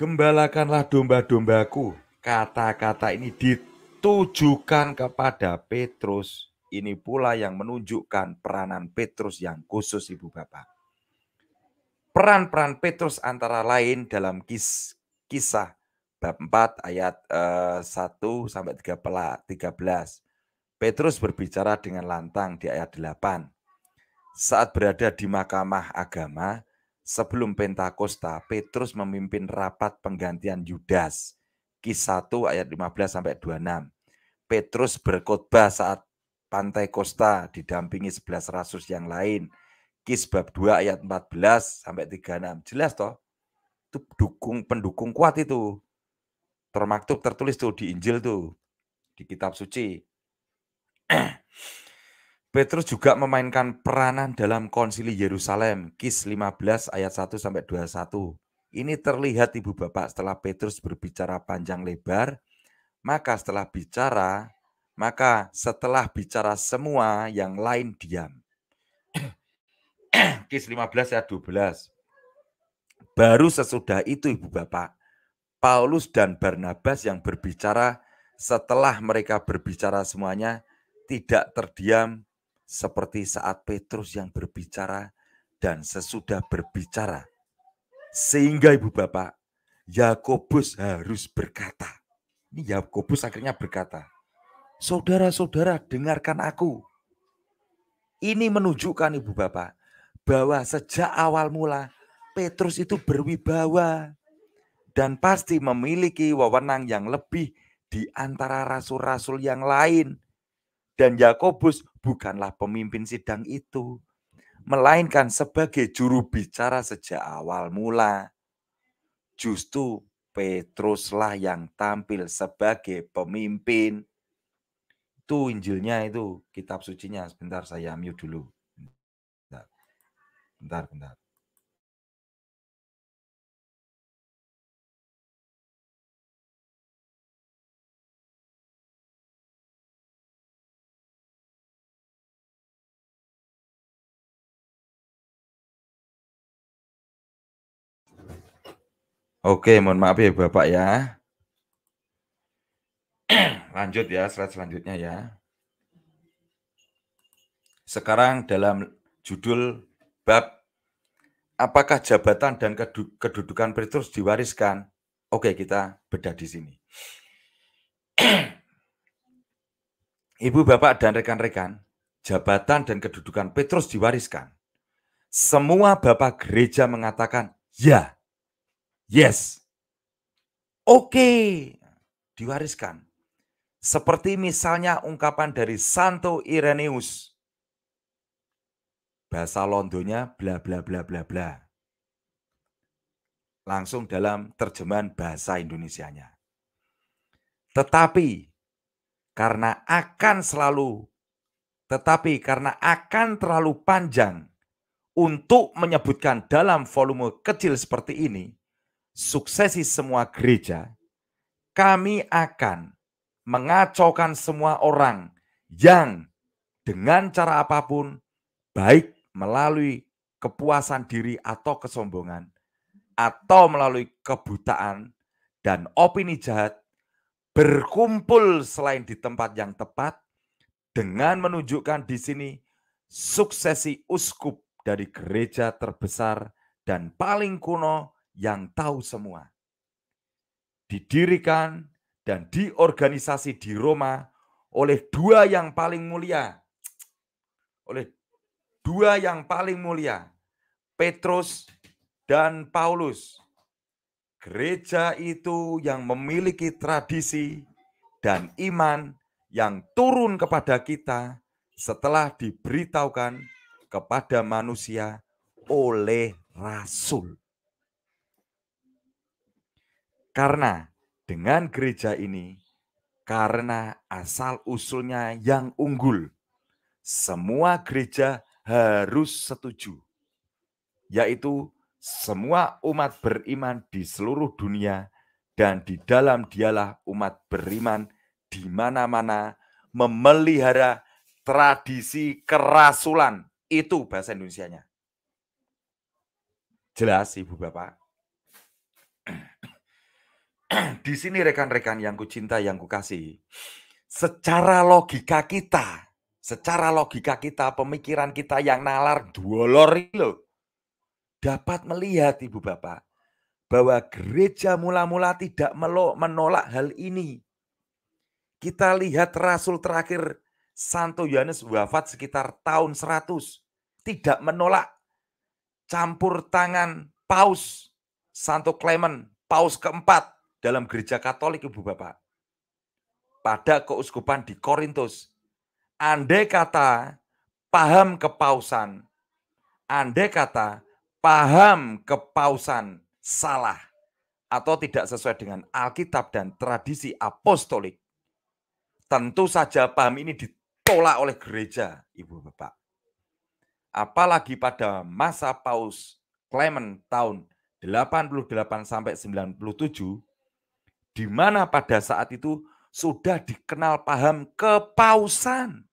Gembalakanlah domba-dombaku. Kata-kata ini ditujukan tujukan kepada Petrus. Ini pula yang menunjukkan peranan Petrus yang khusus Ibu Bapak. Peran-peran Petrus antara lain dalam kis, kisah bab 4 ayat eh, 1 sampai 13. Petrus berbicara dengan lantang di ayat 8. Saat berada di mahkamah agama, sebelum Pentakosta, Petrus memimpin rapat penggantian Yudas Kis 1 ayat 15 sampai 26. Petrus berkhotbah saat pantai Costa didampingi 11 rasus yang lain. Kis bab 2 ayat 14 sampai 36. Jelas toh? Itu dukung pendukung kuat itu. Termaktub tertulis tuh di Injil tuh, di kitab suci. Petrus juga memainkan peranan dalam konsili Yerusalem, Kis 15 ayat 1 sampai 21. Ini terlihat Ibu Bapak setelah Petrus berbicara panjang lebar, maka setelah bicara, maka setelah bicara semua yang lain diam. Kis 15 ayat 12. Baru sesudah itu Ibu Bapak, Paulus dan Barnabas yang berbicara setelah mereka berbicara semuanya tidak terdiam seperti saat Petrus yang berbicara dan sesudah berbicara sehingga Ibu Bapak, Yakobus harus berkata. Ini Yakobus akhirnya berkata, Saudara-saudara dengarkan aku. Ini menunjukkan Ibu Bapak, bahwa sejak awal mula Petrus itu berwibawa dan pasti memiliki wewenang yang lebih di antara rasul-rasul yang lain. Dan Yakobus bukanlah pemimpin sidang itu melainkan sebagai juru bicara sejak awal mula. Justru Petruslah yang tampil sebagai pemimpin. Itu Injilnya itu, kitab sucinya. Sebentar saya mute dulu. Bentar, bentar. bentar. Oke, mohon maaf ya Bapak ya. Lanjut ya, slide selanjutnya ya. Sekarang dalam judul bab apakah jabatan dan kedudukan Petrus diwariskan? Oke, kita bedah di sini. Ibu, Bapak, dan rekan-rekan, jabatan dan kedudukan Petrus diwariskan. Semua Bapak gereja mengatakan, ya, Yes. Oke. Okay. Diwariskan. Seperti misalnya ungkapan dari Santo Ireneus. Bahasa Londonya bla bla bla bla bla. Langsung dalam terjemahan bahasa Indonesianya. Tetapi karena akan selalu tetapi karena akan terlalu panjang untuk menyebutkan dalam volume kecil seperti ini, suksesi semua gereja, kami akan mengacaukan semua orang yang dengan cara apapun, baik melalui kepuasan diri atau kesombongan, atau melalui kebutaan dan opini jahat, berkumpul selain di tempat yang tepat dengan menunjukkan di sini suksesi uskup dari gereja terbesar dan paling kuno yang tahu semua. Didirikan dan diorganisasi di Roma oleh dua yang paling mulia. Oleh dua yang paling mulia, Petrus dan Paulus. Gereja itu yang memiliki tradisi dan iman yang turun kepada kita setelah diberitahukan kepada manusia oleh rasul. Karena dengan gereja ini, karena asal-usulnya yang unggul, semua gereja harus setuju, yaitu semua umat beriman di seluruh dunia dan di dalam dialah umat beriman di mana-mana memelihara tradisi kerasulan. Itu bahasa Indonesia-nya Jelas Ibu Bapak? di sini rekan-rekan yang kucinta, yang kukasih, secara logika kita, secara logika kita, pemikiran kita yang nalar dua lori lo, dapat melihat Ibu Bapak bahwa gereja mula-mula tidak menolak hal ini. Kita lihat Rasul terakhir Santo Yohanes wafat sekitar tahun 100, tidak menolak campur tangan Paus Santo Clement, Paus keempat dalam gereja Katolik Ibu Bapak. Pada keuskupan di Korintus. Andai kata paham kepausan, andai kata paham kepausan salah atau tidak sesuai dengan Alkitab dan tradisi apostolik, tentu saja paham ini ditolak oleh gereja, Ibu Bapak. Apalagi pada masa Paus Clement tahun 88 sampai 97 di mana pada saat itu sudah dikenal paham kepausan.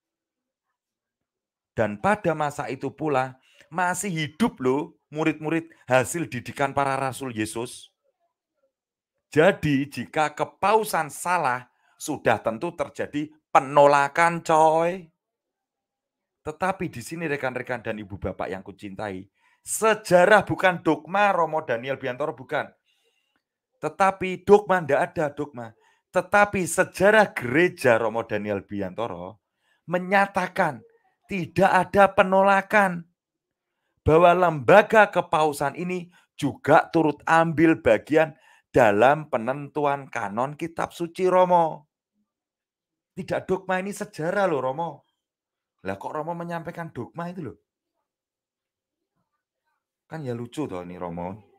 Dan pada masa itu pula masih hidup loh murid-murid hasil didikan para rasul Yesus. Jadi jika kepausan salah sudah tentu terjadi penolakan coy. Tetapi di sini rekan-rekan dan ibu bapak yang kucintai, sejarah bukan dogma Romo Daniel Biantoro bukan. Tetapi dogma tidak ada dogma. Tetapi sejarah gereja Romo Daniel Biantoro menyatakan tidak ada penolakan bahwa lembaga kepausan ini juga turut ambil bagian dalam penentuan kanon kitab suci Romo. Tidak dogma ini sejarah loh Romo. Lah kok Romo menyampaikan dogma itu loh? Kan ya lucu toh ini Romo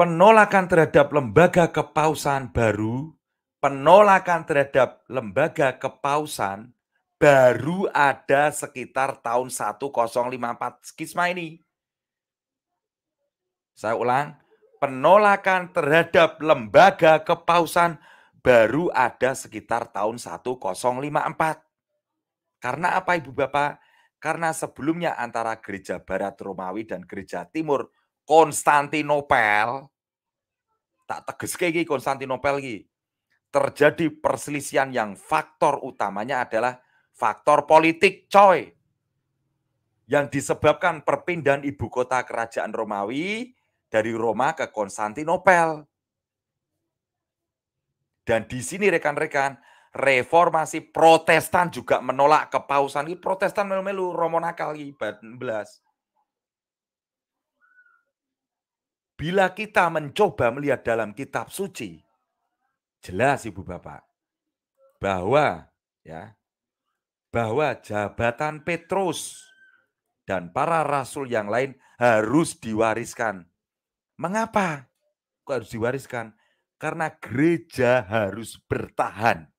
penolakan terhadap lembaga kepausan baru, penolakan terhadap lembaga kepausan baru ada sekitar tahun 1054 skisma ini. Saya ulang, penolakan terhadap lembaga kepausan baru ada sekitar tahun 1054. Karena apa Ibu Bapak? Karena sebelumnya antara gereja barat Romawi dan gereja timur Konstantinopel tak kayak gini Konstantinopel iki terjadi perselisihan yang faktor utamanya adalah faktor politik coy yang disebabkan perpindahan ibu kota kerajaan Romawi dari Roma ke Konstantinopel. Dan di sini rekan-rekan, reformasi Protestan juga menolak kepausan. Ini Protestan melu-melu Romo nakal 14. Bila kita mencoba melihat dalam kitab suci, jelas Ibu Bapak bahwa ya bahwa jabatan Petrus dan para rasul yang lain harus diwariskan. Mengapa? Kok harus diwariskan? Karena gereja harus bertahan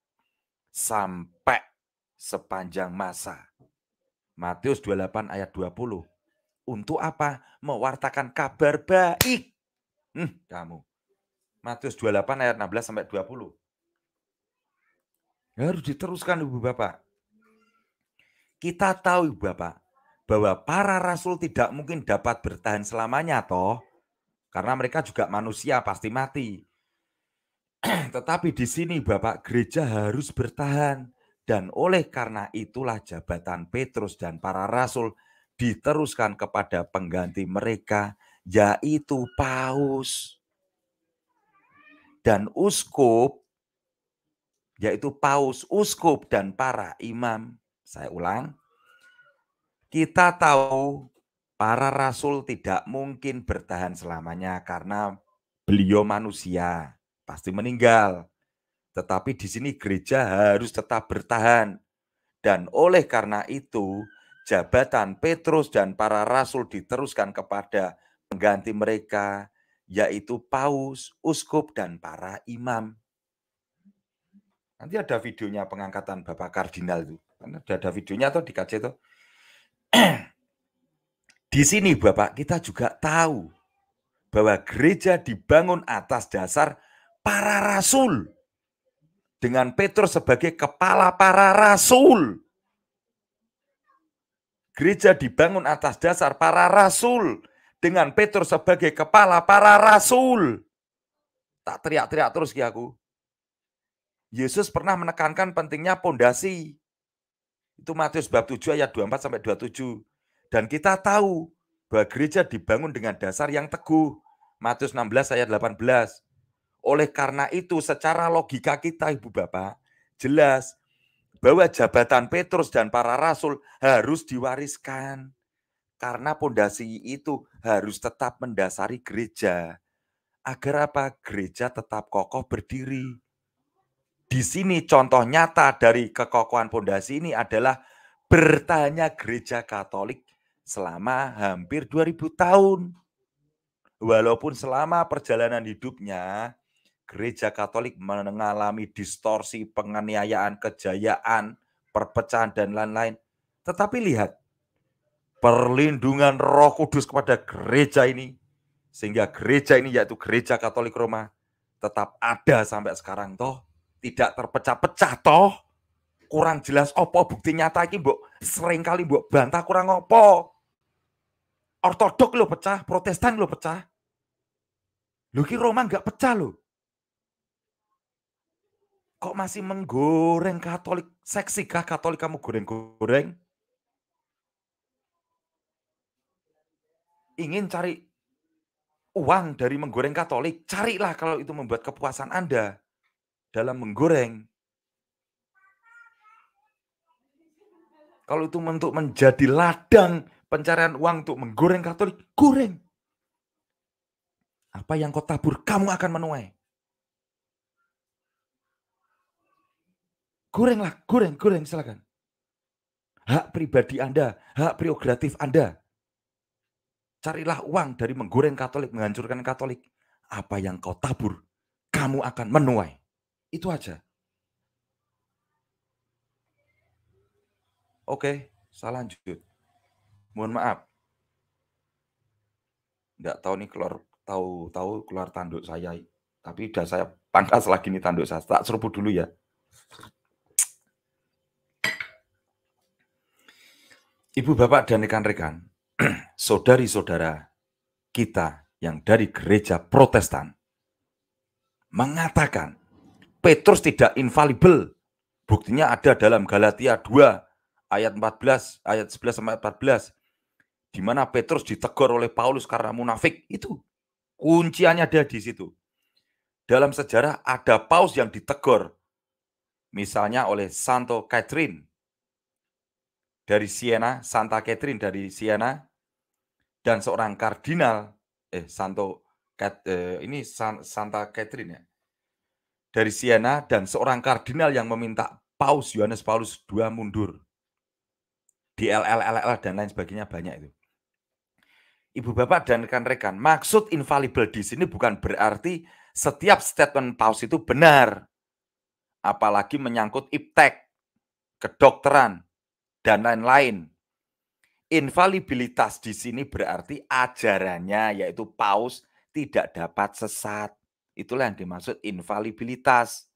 sampai sepanjang masa. Matius 28 ayat 20. Untuk apa? Mewartakan kabar baik Hmm, kamu. Matius 28 ayat 16 sampai 20. Harus diteruskan Ibu Bapak. Kita tahu Ibu Bapak bahwa para rasul tidak mungkin dapat bertahan selamanya toh. Karena mereka juga manusia pasti mati. Tetapi di sini Bapak gereja harus bertahan dan oleh karena itulah jabatan Petrus dan para rasul diteruskan kepada pengganti mereka yaitu paus. Dan uskup, yaitu paus, uskup, dan para imam. Saya ulang, kita tahu para rasul tidak mungkin bertahan selamanya karena beliau manusia, pasti meninggal. Tetapi di sini gereja harus tetap bertahan. Dan oleh karena itu, jabatan Petrus dan para rasul diteruskan kepada mengganti mereka, yaitu paus, uskup, dan para imam. Nanti ada videonya pengangkatan Bapak Kardinal itu. Kan ada, ada videonya atau di KC itu. di sini Bapak kita juga tahu bahwa gereja dibangun atas dasar para rasul. Dengan Petrus sebagai kepala para rasul. Gereja dibangun atas dasar para rasul dengan Petrus sebagai kepala para rasul. Tak teriak-teriak terus ya aku. Yesus pernah menekankan pentingnya pondasi. Itu Matius bab 7 ayat 24 sampai 27. Dan kita tahu bahwa gereja dibangun dengan dasar yang teguh. Matius 16 ayat 18. Oleh karena itu secara logika kita Ibu Bapak, jelas bahwa jabatan Petrus dan para rasul harus diwariskan. Karena pondasi itu harus tetap mendasari gereja. Agar apa? Gereja tetap kokoh berdiri. Di sini contoh nyata dari kekokohan pondasi ini adalah bertanya gereja Katolik selama hampir 2000 tahun. Walaupun selama perjalanan hidupnya gereja Katolik mengalami distorsi penganiayaan, kejayaan, perpecahan dan lain-lain. Tetapi lihat perlindungan roh kudus kepada gereja ini. Sehingga gereja ini yaitu gereja katolik Roma tetap ada sampai sekarang toh. Tidak terpecah-pecah toh. Kurang jelas opo bukti nyata ini bu. sering kali bu bantah kurang opo. Ortodok lo pecah, protestan lo pecah. Lu ki Roma nggak pecah lo. Kok masih menggoreng Katolik? seksi kah Katolik kamu goreng-goreng? ingin cari uang dari menggoreng Katolik, carilah kalau itu membuat kepuasan Anda dalam menggoreng. Kalau itu untuk menjadi ladang pencarian uang untuk menggoreng Katolik, goreng. Apa yang kau tabur, kamu akan menuai. Gorenglah, goreng, goreng, silakan. Hak pribadi Anda, hak prerogatif Anda. Carilah uang dari menggoreng Katolik, menghancurkan Katolik. Apa yang kau tabur, kamu akan menuai. Itu aja. Oke, saya lanjut. Mohon maaf. Nggak tahu nih keluar tahu tahu keluar tanduk saya, tapi udah saya pangkas lagi nih tanduk saya. Tak seruput dulu ya. Ibu bapak dan rekan-rekan, saudari-saudara kita yang dari gereja protestan mengatakan Petrus tidak infalibel. Buktinya ada dalam Galatia 2 ayat 14, ayat 11 sampai 14 di mana Petrus ditegur oleh Paulus karena munafik. Itu kunciannya ada di situ. Dalam sejarah ada paus yang ditegur misalnya oleh Santo Catherine dari Siena, Santa Catherine dari Siena dan seorang kardinal eh Santo Kat, eh, ini San, Santa Catherine ya dari Siena dan seorang kardinal yang meminta Paus Yohanes Paulus II mundur di LLLL dan lain sebagainya banyak itu. Ibu bapak dan rekan-rekan, maksud infallible di sini bukan berarti setiap statement paus itu benar. Apalagi menyangkut iptek, kedokteran, dan lain-lain. Invalibilitas di sini berarti ajarannya yaitu paus tidak dapat sesat. Itulah yang dimaksud invalibilitas.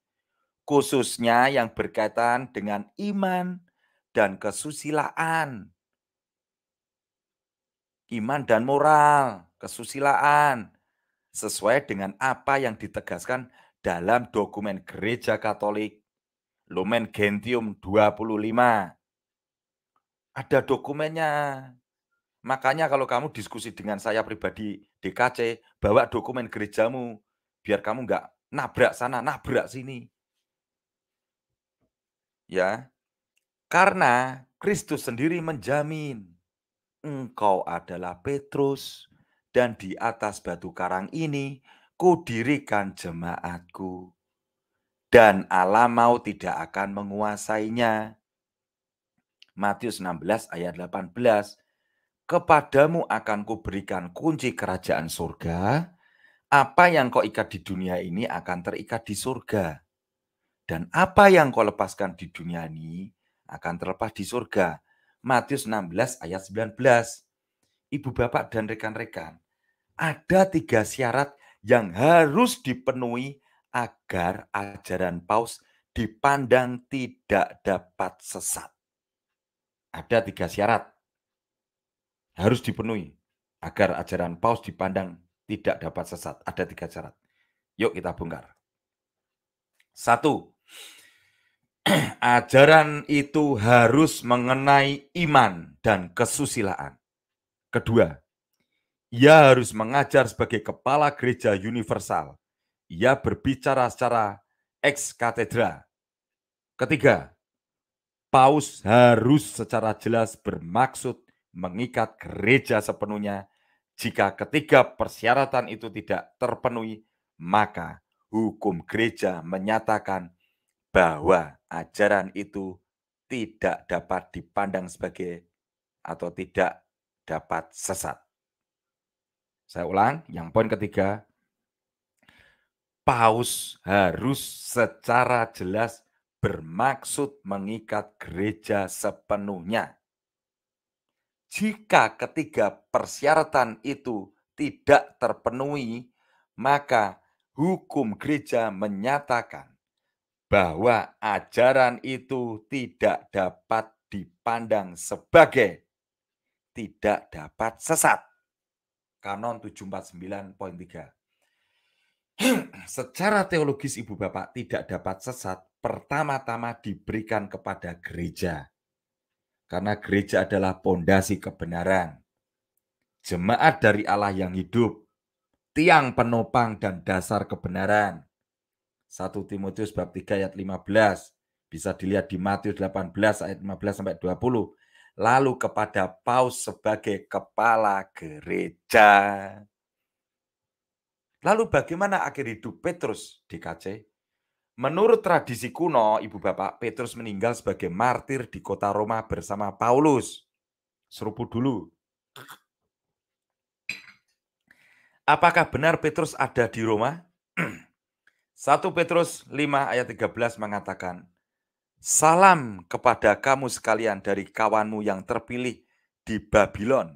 Khususnya yang berkaitan dengan iman dan kesusilaan. Iman dan moral, kesusilaan. Sesuai dengan apa yang ditegaskan dalam dokumen gereja katolik Lumen Gentium 25 ada dokumennya. Makanya kalau kamu diskusi dengan saya pribadi DKC, bawa dokumen gerejamu. Biar kamu nggak nabrak sana, nabrak sini. Ya, karena Kristus sendiri menjamin engkau adalah Petrus dan di atas batu karang ini kudirikan jemaatku dan Allah mau tidak akan menguasainya. Matius 16 ayat 18. Kepadamu akan kuberikan kunci kerajaan surga. Apa yang kau ikat di dunia ini akan terikat di surga. Dan apa yang kau lepaskan di dunia ini akan terlepas di surga. Matius 16 ayat 19. Ibu bapak dan rekan-rekan, ada tiga syarat yang harus dipenuhi agar ajaran Paus dipandang tidak dapat sesat ada tiga syarat harus dipenuhi agar ajaran paus dipandang tidak dapat sesat. Ada tiga syarat. Yuk kita bongkar. Satu, ajaran itu harus mengenai iman dan kesusilaan. Kedua, ia harus mengajar sebagai kepala gereja universal. Ia berbicara secara ex katedra. Ketiga, Paus harus secara jelas bermaksud mengikat gereja sepenuhnya. Jika ketiga persyaratan itu tidak terpenuhi, maka hukum gereja menyatakan bahwa ajaran itu tidak dapat dipandang sebagai atau tidak dapat sesat. Saya ulang, yang poin ketiga, paus harus secara jelas bermaksud mengikat gereja sepenuhnya. Jika ketiga persyaratan itu tidak terpenuhi, maka hukum gereja menyatakan bahwa ajaran itu tidak dapat dipandang sebagai tidak dapat sesat. Kanon 749.3 Secara teologis Ibu Bapak tidak dapat sesat pertama-tama diberikan kepada gereja. Karena gereja adalah pondasi kebenaran. Jemaat dari Allah yang hidup, tiang penopang dan dasar kebenaran. 1 Timotius bab 3 ayat 15 bisa dilihat di Matius 18 ayat 15 sampai 20. Lalu kepada Paus sebagai kepala gereja. Lalu bagaimana akhir hidup Petrus di KC? Menurut tradisi kuno, ibu bapak, Petrus meninggal sebagai martir di kota Roma bersama Paulus. Seruput dulu. Apakah benar Petrus ada di Roma? 1 Petrus 5 ayat 13 mengatakan, Salam kepada kamu sekalian dari kawanmu yang terpilih di Babylon.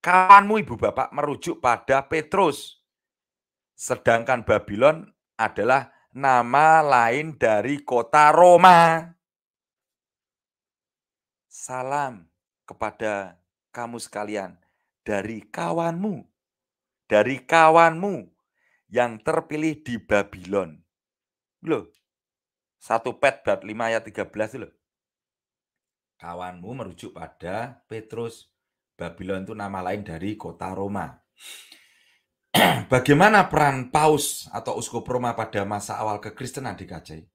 Kawanmu ibu bapak merujuk pada Petrus. Sedangkan Babylon adalah nama lain dari kota Roma. Salam kepada kamu sekalian dari kawanmu, dari kawanmu yang terpilih di Babylon. Loh, satu pet bab 5 ayat 13 loh. Kawanmu merujuk pada Petrus. Babylon itu nama lain dari kota Roma. Bagaimana peran Paus atau Uskup Roma pada masa awal kekristenan di KJ?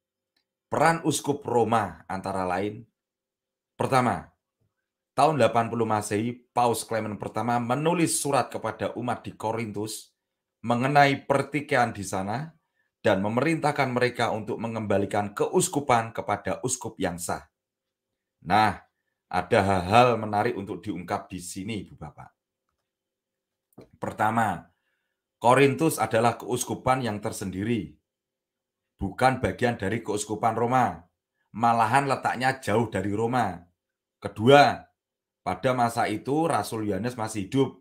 Peran Uskup Roma antara lain, pertama, tahun 80 Masehi, Paus Clement pertama menulis surat kepada umat di Korintus mengenai pertikaian di sana dan memerintahkan mereka untuk mengembalikan keuskupan kepada uskup yang sah. Nah, ada hal-hal menarik untuk diungkap di sini, Ibu Bapak. Pertama, Korintus adalah keuskupan yang tersendiri, bukan bagian dari keuskupan Roma, malahan letaknya jauh dari Roma. Kedua, pada masa itu Rasul Yohanes masih hidup.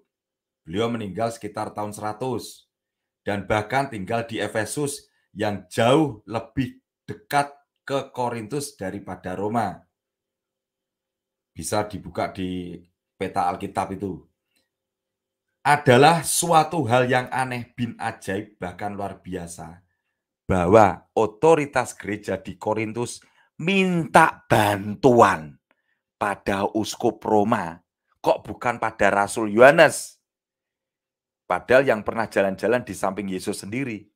Beliau meninggal sekitar tahun 100 dan bahkan tinggal di Efesus yang jauh lebih dekat ke Korintus daripada Roma. Bisa dibuka di peta Alkitab itu adalah suatu hal yang aneh bin ajaib bahkan luar biasa bahwa otoritas gereja di Korintus minta bantuan pada uskup Roma kok bukan pada Rasul Yohanes padahal yang pernah jalan-jalan di samping Yesus sendiri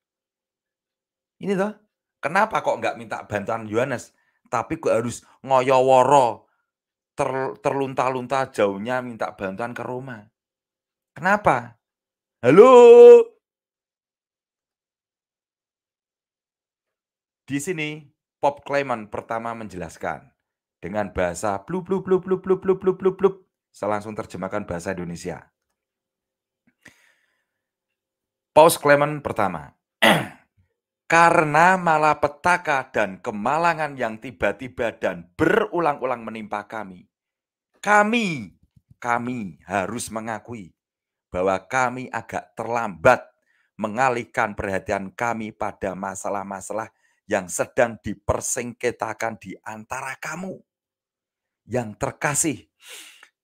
ini toh kenapa kok nggak minta bantuan Yohanes tapi kok harus ngoyoworo ter, terlunta-lunta jauhnya minta bantuan ke Roma Kenapa? Halo? Di sini, Pop Clement pertama menjelaskan dengan bahasa blub blub blub blub blub blub blub blub blub. Saya langsung terjemahkan bahasa Indonesia. Paus Clement pertama. Karena malapetaka dan kemalangan yang tiba-tiba dan berulang-ulang menimpa kami, kami, kami harus mengakui bahwa kami agak terlambat mengalihkan perhatian kami pada masalah-masalah yang sedang dipersengketakan di antara kamu yang terkasih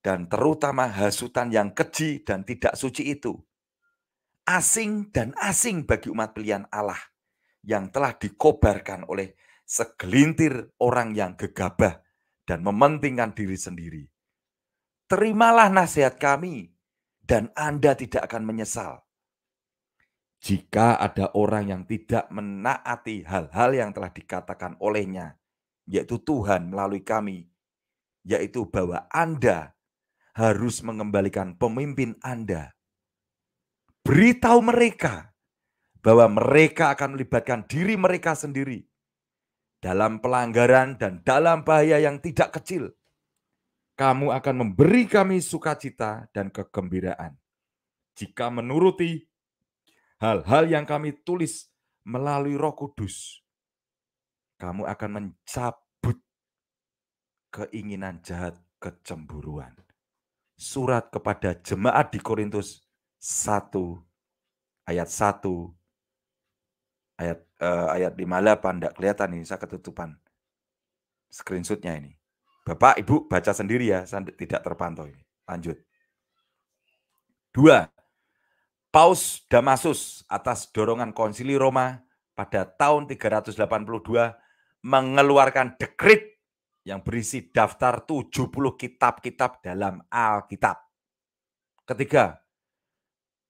dan terutama hasutan yang keji dan tidak suci itu asing dan asing bagi umat pilihan Allah yang telah dikobarkan oleh segelintir orang yang gegabah dan mementingkan diri sendiri. Terimalah nasihat kami dan Anda tidak akan menyesal. Jika ada orang yang tidak menaati hal-hal yang telah dikatakan olehnya, yaitu Tuhan melalui kami, yaitu bahwa Anda harus mengembalikan pemimpin Anda. Beritahu mereka bahwa mereka akan melibatkan diri mereka sendiri dalam pelanggaran dan dalam bahaya yang tidak kecil kamu akan memberi kami sukacita dan kegembiraan. Jika menuruti hal-hal yang kami tulis melalui Roh Kudus, kamu akan mencabut keinginan jahat kecemburuan. Surat kepada jemaat di Korintus 1 ayat 1 ayat uh, ayat 58 tidak kelihatan ini saya ketutupan screenshotnya ini Bapak, Ibu baca sendiri ya, tidak terpantau. Lanjut. Dua, Paus Damasus atas dorongan konsili Roma pada tahun 382 mengeluarkan dekrit yang berisi daftar 70 kitab-kitab dalam Alkitab. Ketiga,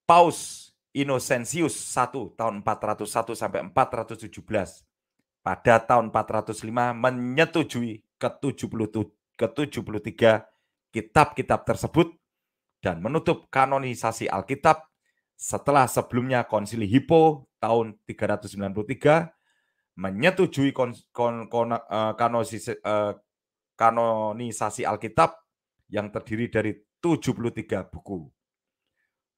Paus Innocentius 1 tahun 401 sampai 417 pada tahun 405 menyetujui ke 73 ke kitab-kitab tersebut dan menutup kanonisasi Alkitab setelah sebelumnya Konsili Hippo tahun 393 menyetujui kon, kon, kon, uh, eh, kanonisasi, uh, eh, kanonisasi Alkitab yang terdiri dari 73 buku.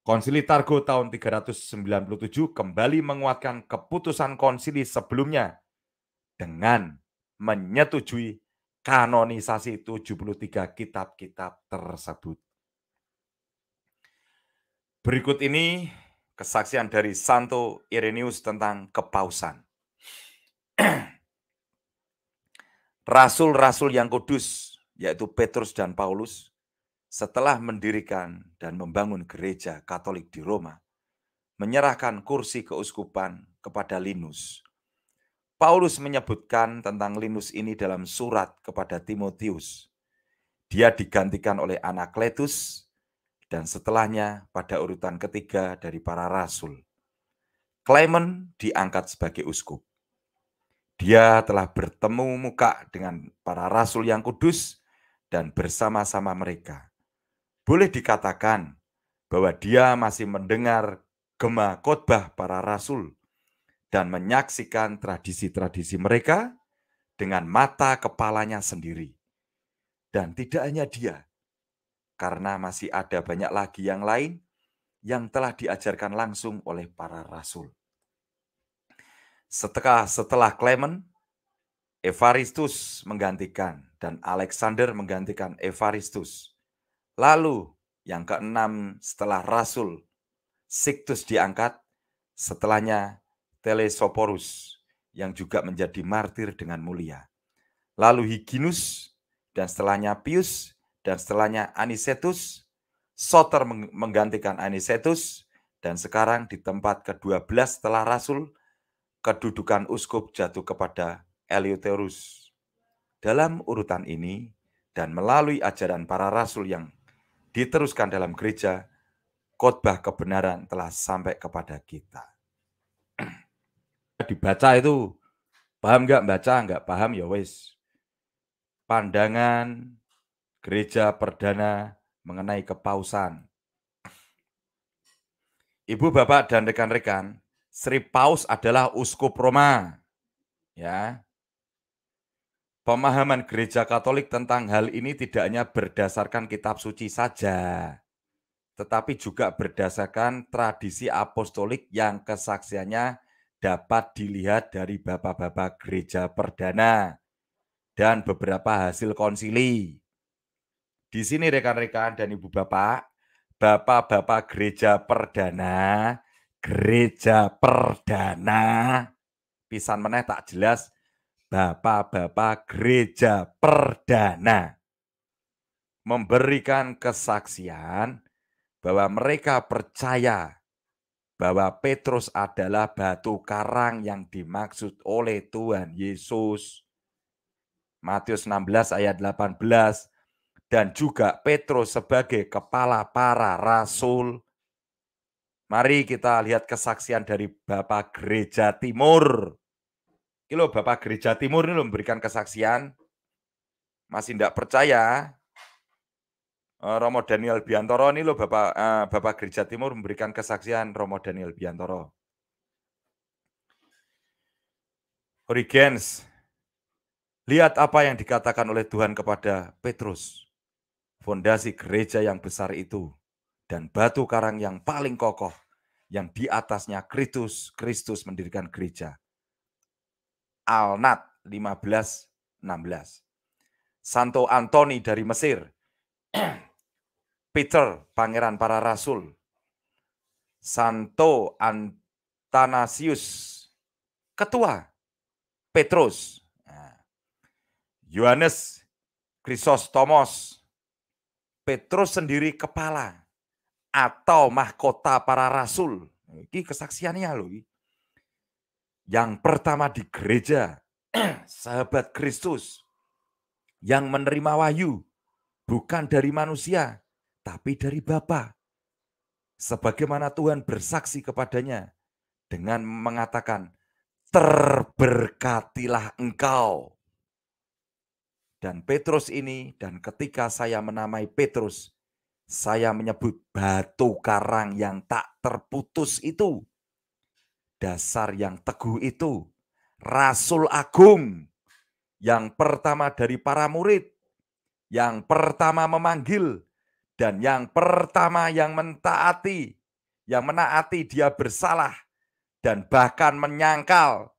Konsili Targo tahun 397 kembali menguatkan keputusan konsili sebelumnya dengan menyetujui kanonisasi 73 kitab-kitab tersebut. Berikut ini kesaksian dari Santo Irenius tentang kepausan. Rasul-rasul yang kudus, yaitu Petrus dan Paulus, setelah mendirikan dan membangun gereja Katolik di Roma, menyerahkan kursi keuskupan kepada Linus, Paulus menyebutkan tentang Linus ini dalam surat kepada Timotius. Dia digantikan oleh Anakletus dan setelahnya pada urutan ketiga dari para rasul. Clement diangkat sebagai uskup. Dia telah bertemu muka dengan para rasul yang kudus dan bersama-sama mereka. Boleh dikatakan bahwa dia masih mendengar gema khotbah para rasul dan menyaksikan tradisi-tradisi mereka dengan mata kepalanya sendiri. Dan tidak hanya dia, karena masih ada banyak lagi yang lain yang telah diajarkan langsung oleh para rasul. Setelah setelah Clement, Evaristus menggantikan dan Alexander menggantikan Evaristus. Lalu yang keenam setelah rasul Siktus diangkat, setelahnya Telesoporus yang juga menjadi martir dengan mulia. Lalu Higinus dan setelahnya Pius dan setelahnya Anicetus. Soter menggantikan Anicetus dan sekarang di tempat ke-12 setelah Rasul kedudukan uskup jatuh kepada Eleuterus. Dalam urutan ini dan melalui ajaran para rasul yang diteruskan dalam gereja, khotbah kebenaran telah sampai kepada kita dibaca itu paham nggak baca nggak paham ya wes pandangan gereja perdana mengenai kepausan Ibu Bapak dan rekan-rekan Sri Paus adalah uskup Roma ya Pemahaman gereja Katolik tentang hal ini tidak hanya berdasarkan kitab suci saja, tetapi juga berdasarkan tradisi apostolik yang kesaksiannya dapat dilihat dari bapak-bapak gereja perdana dan beberapa hasil konsili. Di sini rekan-rekan dan ibu bapak, bapak-bapak gereja perdana, gereja perdana, pisan meneh tak jelas, bapak-bapak gereja perdana memberikan kesaksian bahwa mereka percaya bahwa Petrus adalah batu karang yang dimaksud oleh Tuhan Yesus. Matius 16 ayat 18 dan juga Petrus sebagai kepala para rasul. Mari kita lihat kesaksian dari Bapak Gereja Timur. Ini loh Bapak Gereja Timur ini memberikan kesaksian. Masih tidak percaya, Eh, Romo Daniel Biantoro ini loh Bapak eh, Bapak Gereja Timur memberikan kesaksian Romo Daniel Biantoro. Origens, lihat apa yang dikatakan oleh Tuhan kepada Petrus. Fondasi gereja yang besar itu dan batu karang yang paling kokoh yang di atasnya Kristus Kristus mendirikan gereja. Alnat 15 Santo Antoni dari Mesir Peter, pangeran para rasul, Santo Antanasius, ketua Petrus, Yohanes nah. Thomas, Petrus sendiri kepala atau mahkota para rasul. Ini kesaksiannya loh. Yang pertama di gereja, sahabat Kristus yang menerima wahyu bukan dari manusia, tapi dari Bapa. Sebagaimana Tuhan bersaksi kepadanya dengan mengatakan, terberkatilah engkau. Dan Petrus ini, dan ketika saya menamai Petrus, saya menyebut batu karang yang tak terputus itu. Dasar yang teguh itu. Rasul Agung yang pertama dari para murid, yang pertama memanggil, dan yang pertama yang mentaati, yang menaati dia bersalah dan bahkan menyangkal.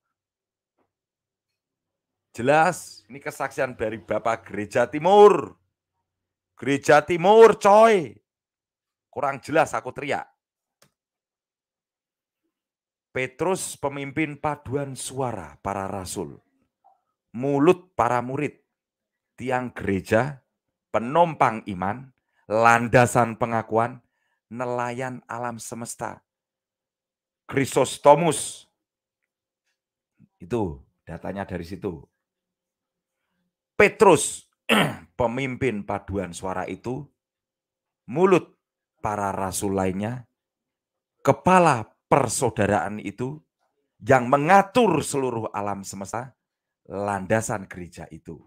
Jelas, ini kesaksian dari Bapak Gereja Timur. Gereja Timur, coy. Kurang jelas aku teriak. Petrus pemimpin paduan suara para rasul. Mulut para murid. Tiang gereja, penumpang iman, landasan pengakuan nelayan alam semesta. Krisostomus. Itu datanya dari situ. Petrus, pemimpin paduan suara itu, mulut para rasul lainnya, kepala persaudaraan itu yang mengatur seluruh alam semesta, landasan gereja itu.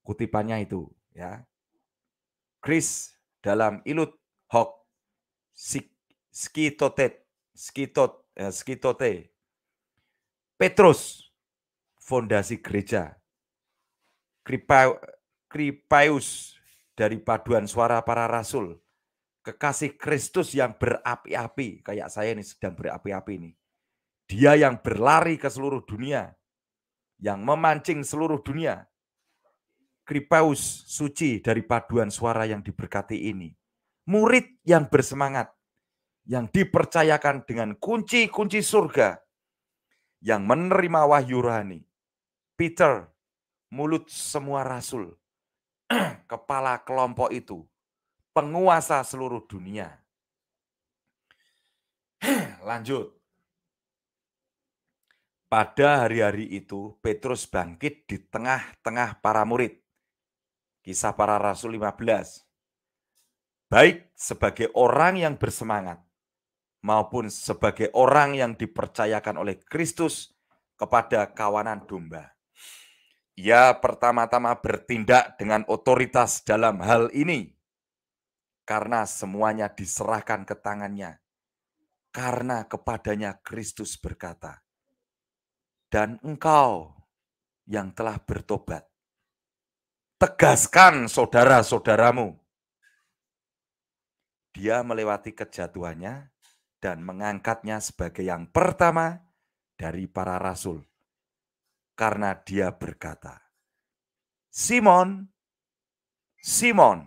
Kutipannya itu, ya. Chris dalam ilut hok sik, skitotet skitot eh, skitote Petrus fondasi gereja Kripa, Kripaus dari paduan suara para rasul kekasih Kristus yang berapi-api kayak saya ini sedang berapi-api ini dia yang berlari ke seluruh dunia yang memancing seluruh dunia Kripaus suci dari paduan suara yang diberkati ini. Murid yang bersemangat, yang dipercayakan dengan kunci-kunci surga, yang menerima wahyu rohani. Peter, mulut semua rasul, kepala kelompok itu, penguasa seluruh dunia. Lanjut. Pada hari-hari itu, Petrus bangkit di tengah-tengah para murid Kisah para Rasul 15. Baik sebagai orang yang bersemangat maupun sebagai orang yang dipercayakan oleh Kristus kepada kawanan domba. Ia pertama-tama bertindak dengan otoritas dalam hal ini karena semuanya diserahkan ke tangannya. Karena kepadanya Kristus berkata, "Dan engkau yang telah bertobat, tegaskan saudara-saudaramu. Dia melewati kejatuhannya dan mengangkatnya sebagai yang pertama dari para rasul. Karena dia berkata, Simon, Simon,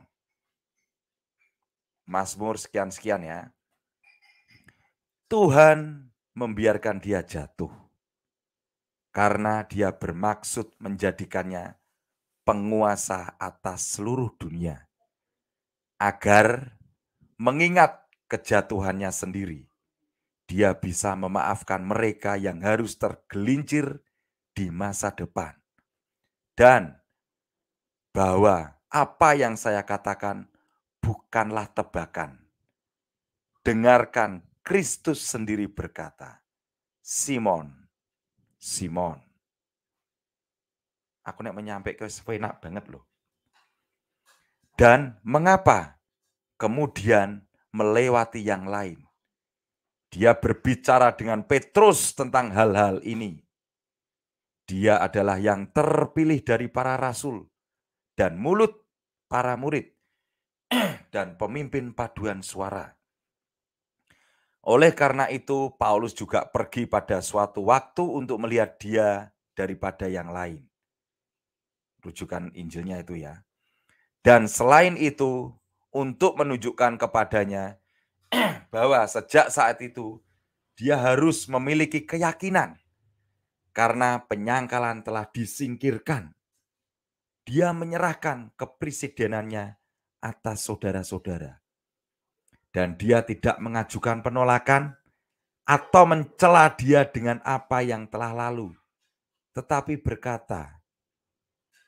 Mazmur sekian-sekian ya, Tuhan membiarkan dia jatuh karena dia bermaksud menjadikannya penguasa atas seluruh dunia, agar mengingat kejatuhannya sendiri, dia bisa memaafkan mereka yang harus tergelincir di masa depan. Dan bahwa apa yang saya katakan bukanlah tebakan. Dengarkan Kristus sendiri berkata, Simon, Simon, Aku nek menyampaikan sepenak banget loh. Dan mengapa kemudian melewati yang lain? Dia berbicara dengan Petrus tentang hal-hal ini. Dia adalah yang terpilih dari para rasul dan mulut para murid dan pemimpin paduan suara. Oleh karena itu, Paulus juga pergi pada suatu waktu untuk melihat dia daripada yang lain rujukan Injilnya itu ya. Dan selain itu, untuk menunjukkan kepadanya bahwa sejak saat itu dia harus memiliki keyakinan karena penyangkalan telah disingkirkan. Dia menyerahkan kepresidenannya atas saudara-saudara. Dan dia tidak mengajukan penolakan atau mencela dia dengan apa yang telah lalu. Tetapi berkata,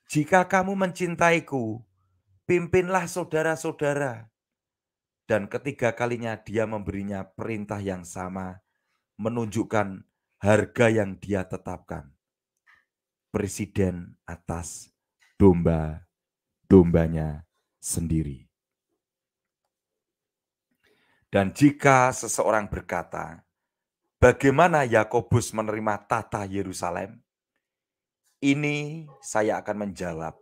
jika kamu mencintaiku, pimpinlah saudara-saudara. Dan ketiga kalinya dia memberinya perintah yang sama, menunjukkan harga yang dia tetapkan. Presiden atas domba-dombanya sendiri. Dan jika seseorang berkata, bagaimana Yakobus menerima tata Yerusalem? Ini saya akan menjawab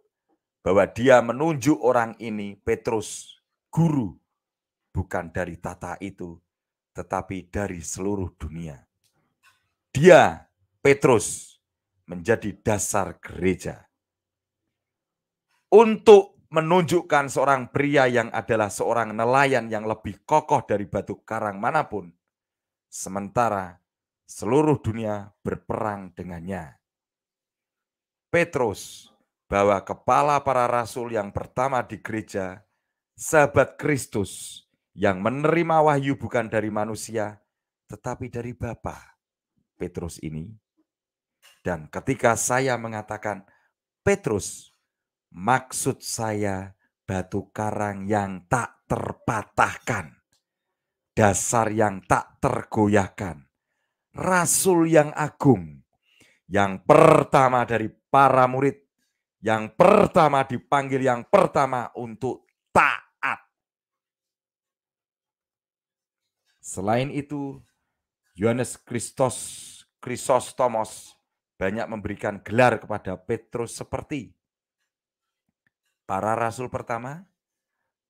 bahwa dia menunjuk orang ini, Petrus, guru, bukan dari tata itu, tetapi dari seluruh dunia. Dia, Petrus, menjadi dasar gereja. Untuk menunjukkan seorang pria yang adalah seorang nelayan yang lebih kokoh dari batu karang manapun, sementara seluruh dunia berperang dengannya. Petrus bahwa kepala para rasul yang pertama di gereja, sahabat Kristus yang menerima wahyu bukan dari manusia, tetapi dari Bapa. Petrus ini. Dan ketika saya mengatakan Petrus, maksud saya batu karang yang tak terpatahkan, dasar yang tak tergoyahkan, rasul yang agung, yang pertama dari para murid. Yang pertama dipanggil yang pertama untuk taat. Selain itu, Yohanes Kristos Kristus Thomas banyak memberikan gelar kepada Petrus seperti para rasul pertama,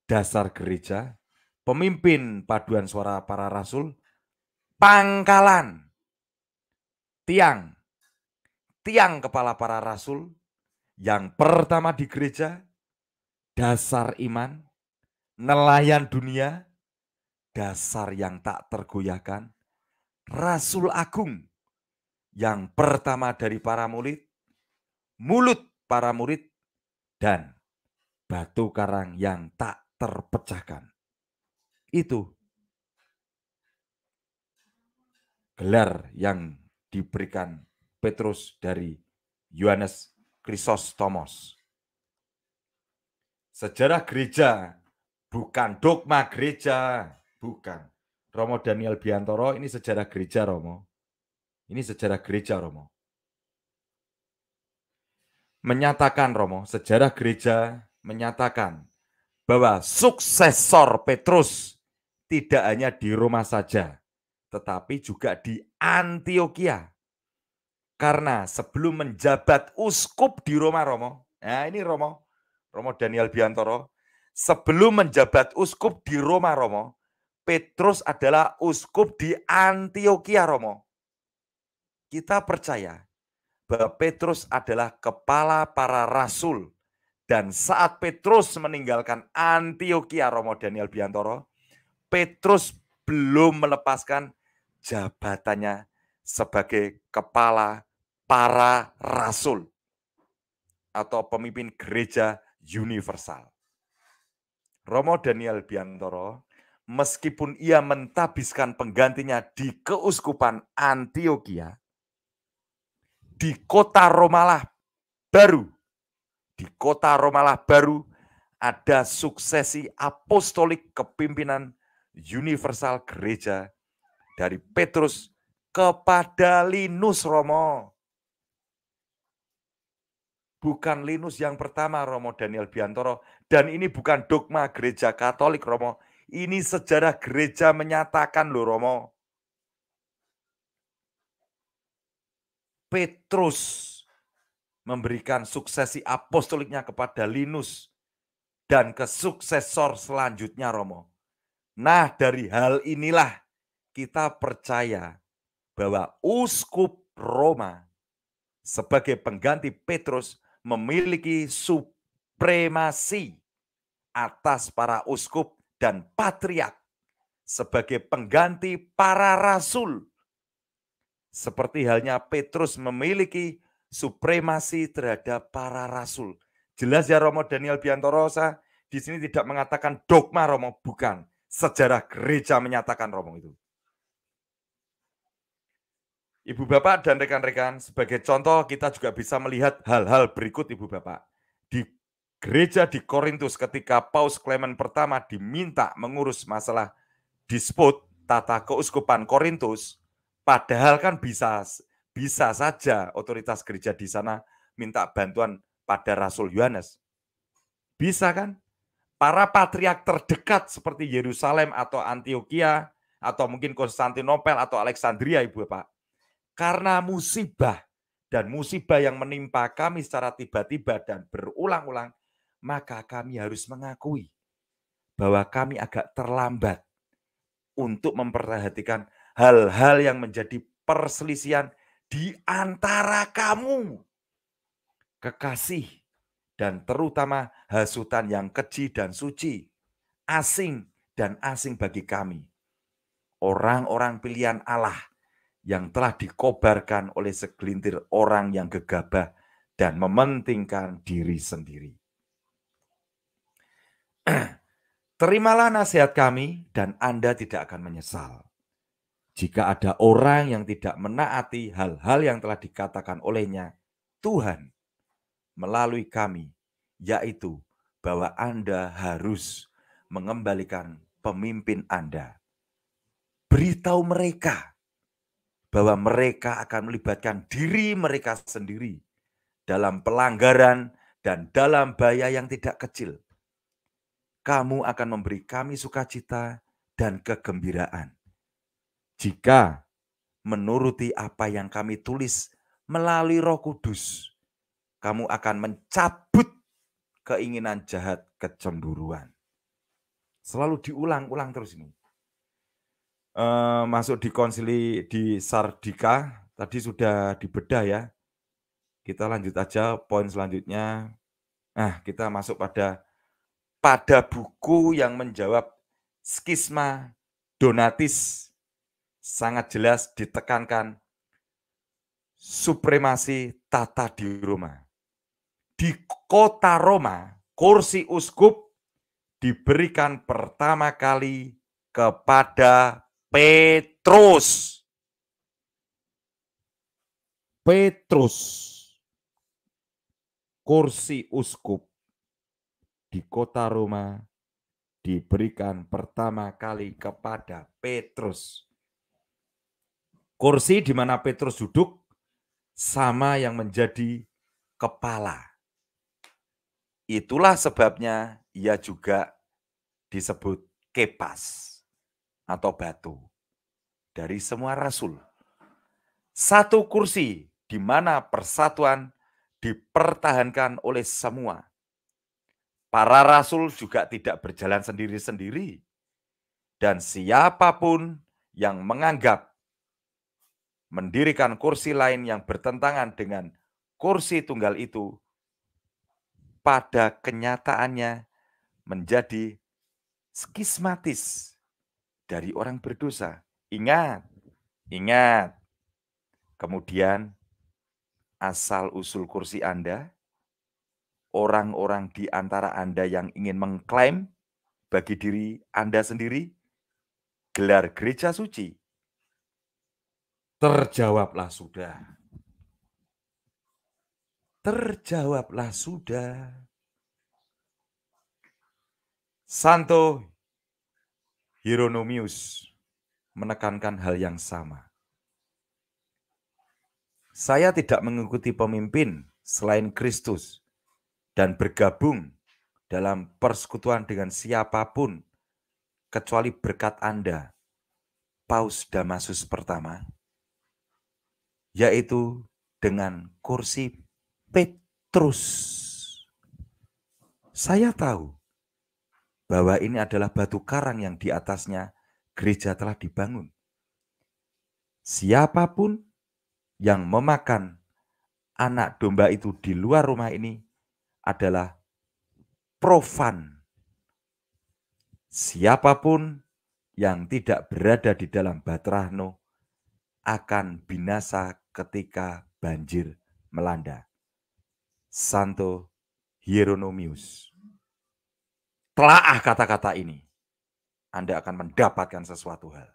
dasar gereja, pemimpin paduan suara para rasul, pangkalan, tiang, tiang kepala para rasul, yang pertama di gereja, dasar iman, nelayan dunia, dasar yang tak tergoyahkan, rasul agung, yang pertama dari para murid, mulut para murid, dan batu karang yang tak terpecahkan. Itu gelar yang diberikan Petrus dari Yohanes Krisostomos. Sejarah gereja bukan dogma gereja, bukan. Romo Daniel Biantoro ini sejarah gereja Romo. Ini sejarah gereja Romo. Menyatakan Romo, sejarah gereja menyatakan bahwa suksesor Petrus tidak hanya di Roma saja, tetapi juga di Antioquia. Karena sebelum menjabat uskup di Roma Romo, nah ini Romo, Romo Daniel Biantoro, sebelum menjabat uskup di Roma Romo, Petrus adalah uskup di Antioquia Romo. Kita percaya bahwa Petrus adalah kepala para rasul dan saat Petrus meninggalkan Antioquia Romo Daniel Biantoro, Petrus belum melepaskan jabatannya sebagai kepala para rasul atau pemimpin gereja universal. Romo Daniel Biantoro, meskipun ia mentabiskan penggantinya di keuskupan Antioquia, di kota Romalah baru, di kota Romalah baru ada suksesi apostolik kepimpinan universal gereja dari Petrus kepada Linus Romo bukan Linus yang pertama Romo Daniel Biantoro dan ini bukan dogma gereja Katolik Romo. Ini sejarah gereja menyatakan loh Romo. Petrus memberikan suksesi apostoliknya kepada Linus dan kesuksesor selanjutnya Romo. Nah dari hal inilah kita percaya bahwa uskup Roma sebagai pengganti Petrus memiliki supremasi atas para uskup dan patriak sebagai pengganti para rasul. Seperti halnya Petrus memiliki supremasi terhadap para rasul. Jelas ya Romo Daniel Biantorosa, di sini tidak mengatakan dogma Romo, bukan. Sejarah gereja menyatakan Romo itu. Ibu Bapak dan rekan-rekan, sebagai contoh kita juga bisa melihat hal-hal berikut Ibu Bapak. Di gereja di Korintus ketika Paus Clement pertama diminta mengurus masalah disput tata keuskupan Korintus, padahal kan bisa bisa saja otoritas gereja di sana minta bantuan pada Rasul Yohanes. Bisa kan? Para patriark terdekat seperti Yerusalem atau Antioquia atau mungkin Konstantinopel atau Alexandria Ibu Bapak karena musibah dan musibah yang menimpa kami secara tiba-tiba dan berulang-ulang, maka kami harus mengakui bahwa kami agak terlambat untuk memperhatikan hal-hal yang menjadi perselisihan di antara kamu. Kekasih dan terutama hasutan yang keji dan suci, asing dan asing bagi kami. Orang-orang pilihan Allah – yang telah dikobarkan oleh segelintir orang yang gegabah dan mementingkan diri sendiri. Terimalah nasihat kami dan Anda tidak akan menyesal. Jika ada orang yang tidak menaati hal-hal yang telah dikatakan olehnya, Tuhan melalui kami, yaitu bahwa Anda harus mengembalikan pemimpin Anda. Beritahu mereka bahwa mereka akan melibatkan diri mereka sendiri dalam pelanggaran dan dalam bahaya yang tidak kecil. Kamu akan memberi kami sukacita dan kegembiraan. Jika menuruti apa yang kami tulis melalui Roh Kudus, kamu akan mencabut keinginan jahat kecemburuan. Selalu diulang-ulang terus ini. Eh, masuk di konsili di Sardika tadi sudah dibedah ya. Kita lanjut aja poin selanjutnya. Nah, kita masuk pada pada buku yang menjawab skisma donatis sangat jelas ditekankan supremasi tata di Roma. Di kota Roma, kursi uskup diberikan pertama kali kepada Petrus. Petrus kursi uskup di kota Roma diberikan pertama kali kepada Petrus. Kursi di mana Petrus duduk sama yang menjadi kepala. Itulah sebabnya ia juga disebut kepas atau batu dari semua rasul. Satu kursi di mana persatuan dipertahankan oleh semua. Para rasul juga tidak berjalan sendiri-sendiri. Dan siapapun yang menganggap mendirikan kursi lain yang bertentangan dengan kursi tunggal itu pada kenyataannya menjadi skismatis dari orang berdosa. Ingat, ingat. Kemudian asal usul kursi Anda, orang-orang di antara Anda yang ingin mengklaim bagi diri Anda sendiri gelar gereja suci. Terjawablah sudah. Terjawablah sudah. Santo Hieronymus menekankan hal yang sama. Saya tidak mengikuti pemimpin selain Kristus dan bergabung dalam persekutuan dengan siapapun kecuali berkat Anda. Paus Damasus pertama yaitu dengan kursi Petrus. Saya tahu bahwa ini adalah batu karang yang di atasnya gereja telah dibangun. Siapapun yang memakan anak domba itu di luar rumah ini adalah profan. Siapapun yang tidak berada di dalam Batrahno akan binasa ketika banjir melanda. Santo Hieronymus telaah kata-kata ini, Anda akan mendapatkan sesuatu hal.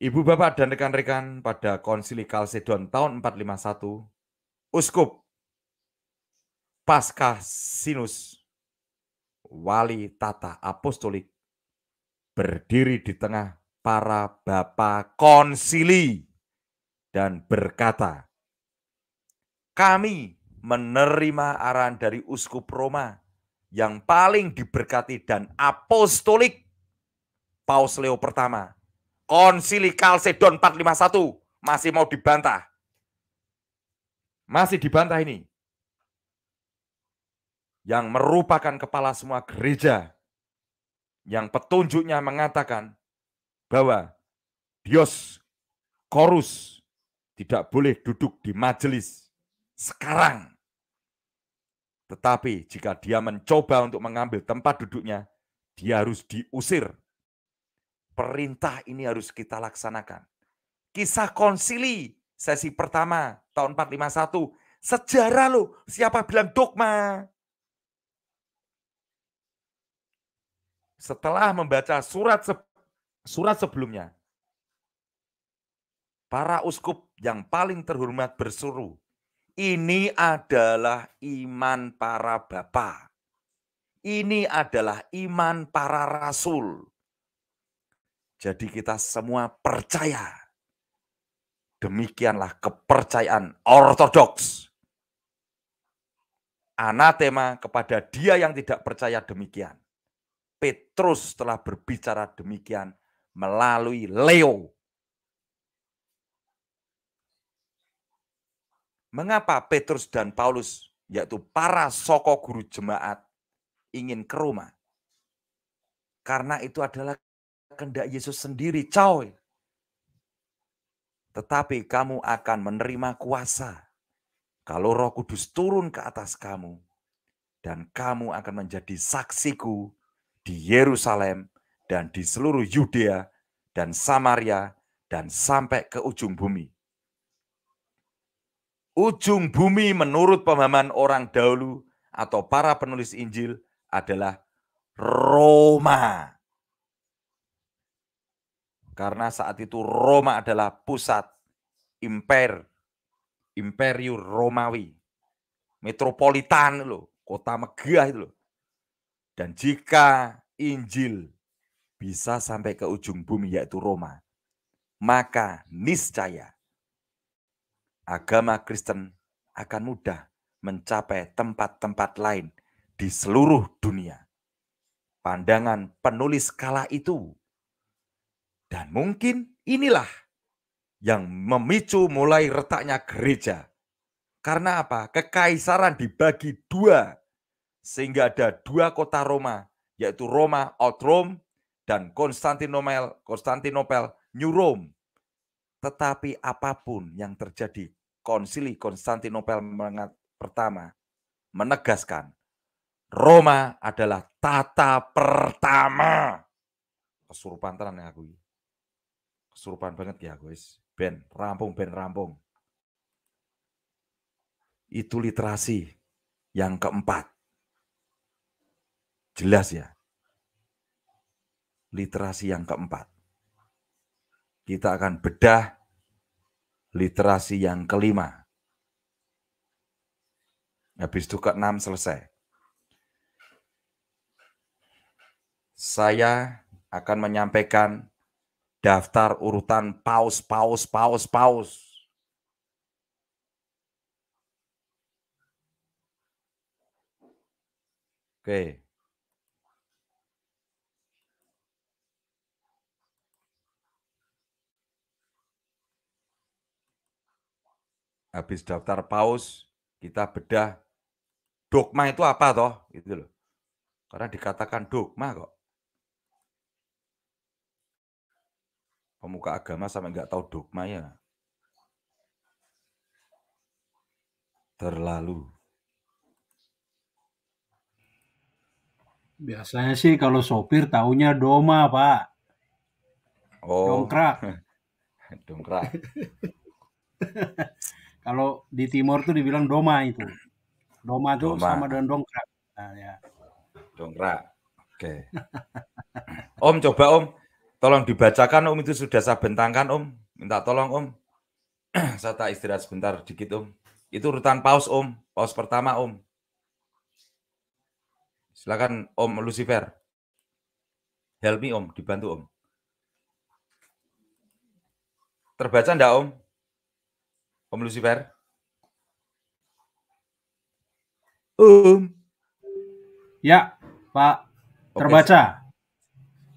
Ibu bapak dan rekan-rekan pada konsili Kalsedon tahun 451, Uskup Paskah Sinus, wali tata apostolik, berdiri di tengah para bapak konsili dan berkata, kami menerima arahan dari Uskup Roma yang paling diberkati dan apostolik Paus Leo pertama. Konsili Kalsedon 451 masih mau dibantah. Masih dibantah ini. Yang merupakan kepala semua gereja. Yang petunjuknya mengatakan bahwa Dios Korus tidak boleh duduk di majelis sekarang tetapi jika dia mencoba untuk mengambil tempat duduknya, dia harus diusir. Perintah ini harus kita laksanakan. Kisah konsili sesi pertama tahun 451. Sejarah loh, siapa bilang dogma? Setelah membaca surat se surat sebelumnya, para uskup yang paling terhormat bersuruh. Ini adalah iman para bapa. Ini adalah iman para rasul. Jadi kita semua percaya. Demikianlah kepercayaan ortodoks. Anatema kepada dia yang tidak percaya demikian. Petrus telah berbicara demikian melalui Leo Mengapa Petrus dan Paulus, yaitu para soko guru jemaat, ingin ke Roma? Karena itu adalah kehendak Yesus sendiri, coy. Tetapi kamu akan menerima kuasa kalau roh kudus turun ke atas kamu. Dan kamu akan menjadi saksiku di Yerusalem dan di seluruh Yudea dan Samaria dan sampai ke ujung bumi. Ujung bumi menurut pemahaman orang dahulu atau para penulis Injil adalah Roma. Karena saat itu Roma adalah pusat imper, imperium Romawi, metropolitan loh, kota megah itu loh. Dan jika Injil bisa sampai ke ujung bumi yaitu Roma, maka niscaya agama Kristen akan mudah mencapai tempat-tempat lain di seluruh dunia. Pandangan penulis kala itu. Dan mungkin inilah yang memicu mulai retaknya gereja. Karena apa? Kekaisaran dibagi dua. Sehingga ada dua kota Roma, yaitu Roma Old Rome dan Konstantinopel, Konstantinopel New Rome. Tetapi apapun yang terjadi, Konsili Konstantinopel pertama menegaskan Roma adalah tata pertama. Kesurupan tenan ya aku. Kesurupan banget ya guys. Ben rampung ben rampung. Itu literasi yang keempat. Jelas ya. Literasi yang keempat. Kita akan bedah literasi yang kelima. Habis itu ke enam selesai. Saya akan menyampaikan daftar urutan paus, paus, paus, paus. Oke. Okay. habis daftar paus kita bedah dogma itu apa toh itu loh karena dikatakan dogma kok pemuka agama sampai nggak tahu dogma ya
terlalu biasanya sih kalau sopir tahunya doma pak oh. dongkrak dongkrak Kalau di timur tuh dibilang doma itu. Doma tuh doma. sama dengan dongkrak. Nah, ya.
Dongkrak. Oke. Okay. om coba Om, tolong dibacakan Om itu sudah saya bentangkan Om. Minta tolong Om. saya tak istirahat sebentar dikit Om. Itu urutan paus Om, paus pertama Om. Silakan Om Lucifer. Help me Om, dibantu Om. Terbaca enggak Om? Om Lucifer? Um. Ya, Pak.
Terbaca.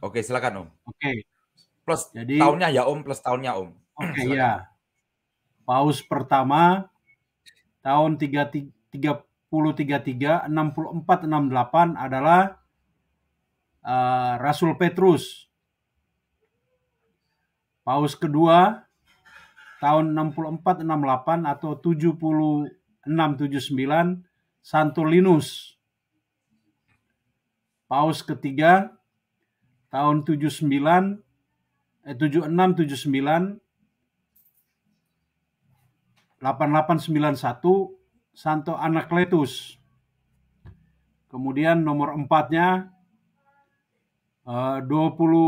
Oke, okay, silakan Om. Oke. Plus Jadi, tahunnya ya
Om, plus tahunnya Om. Oke, ya. Paus pertama tahun 33 64 68 adalah uh, Rasul Petrus. Paus kedua tahun 64 68 atau 76 79 Linus Paus ketiga tahun 79 eh 76 79 8891 Santo Anakletus. Kemudian nomor empatnya 20 eh,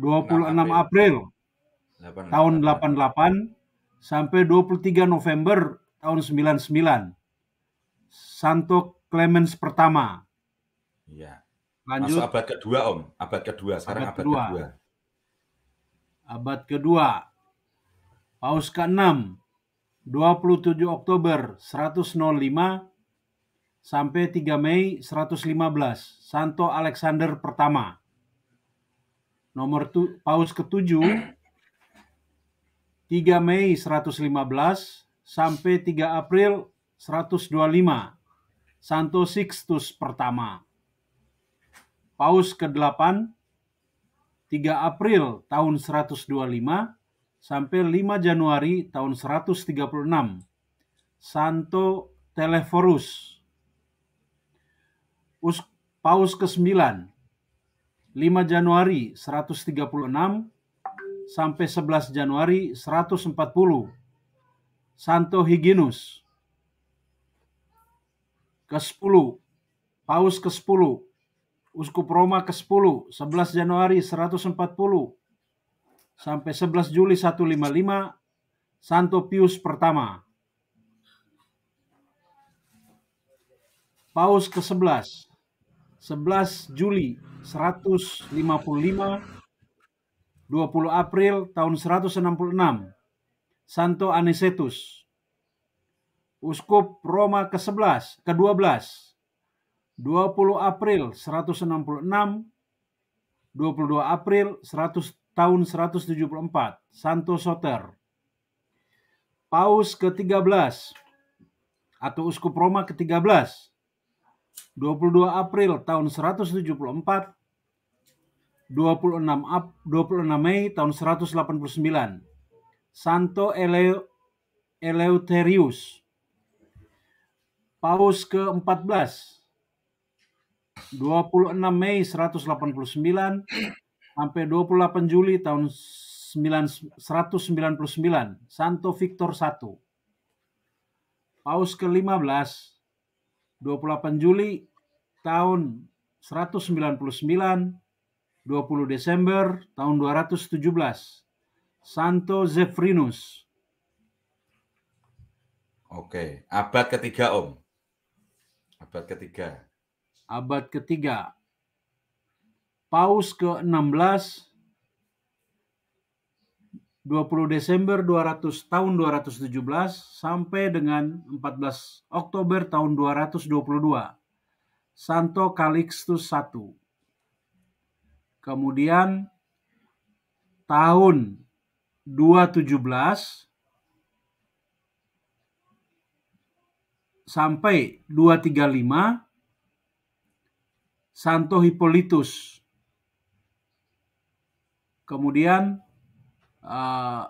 26 April 88. tahun 88 sampai 23 November tahun 99. Santo Clemens pertama.
Iya. Lanjut. Masuk abad kedua Om, abad kedua sekarang abad, abad kedua. kedua.
Abad kedua. Paus ke-6 27 Oktober 105 sampai 3 Mei 115 Santo Alexander pertama. Nomor tu, paus ke-7 3 Mei 115 sampai 3 April 125. Santo Sixtus pertama. Paus ke-8 3 April tahun 125 sampai 5 Januari tahun 136. Santo Teleforus. Paus ke-9 5 Januari 136 sampai 11 Januari 140. Santo Higinus ke-10, Paus ke-10, Uskup Roma ke-10, 11 Januari 140 sampai 11 Juli 155 Santo Pius pertama. Paus ke-11 11 Juli 155 20 April tahun 166, Santo Anicetus, Uskup Roma ke-11, ke-12, 20 April 166, 22 April 100, tahun 174, Santo Soter, Paus ke-13 atau Uskup Roma ke-13, 22 April tahun 174 26 Ap 26 Mei tahun 189. Santo Eleu, Eleuterius. Paus ke-14. 26 Mei 189 sampai 28 Juli tahun 199 Santo Victor I. Paus ke-15 28 Juli tahun 199 20 Desember tahun 217 Santo Zefrinus. Oke, abad ketiga Om. Abad ketiga. Abad ketiga. Paus ke-16 20 Desember 200 tahun 217 sampai dengan 14 Oktober tahun 222. Santo Calixtus I. Kemudian tahun 2017 sampai 235 Santo Hipolitus. Kemudian uh,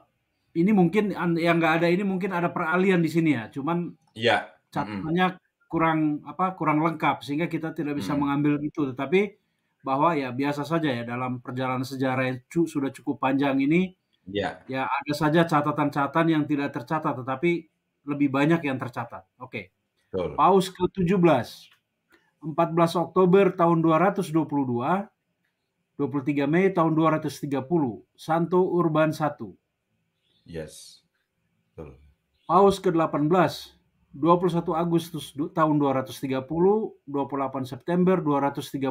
ini mungkin yang nggak ada ini mungkin ada peralihan di sini ya, cuman ya. catatannya mm. kurang apa kurang lengkap sehingga kita tidak bisa mm. mengambil itu. Tetapi bahwa ya biasa saja ya dalam perjalanan sejarah yang cu sudah cukup panjang ini ya ya ada saja catatan-catatan yang tidak tercatat tetapi lebih banyak yang tercatat. Oke. Okay. Paus ke-17. 14 Oktober tahun 222, 23 Mei tahun 230, Santo Urban I. Yes. Betul. Paus ke-18, 21 Agustus tahun 230, 28 September 235,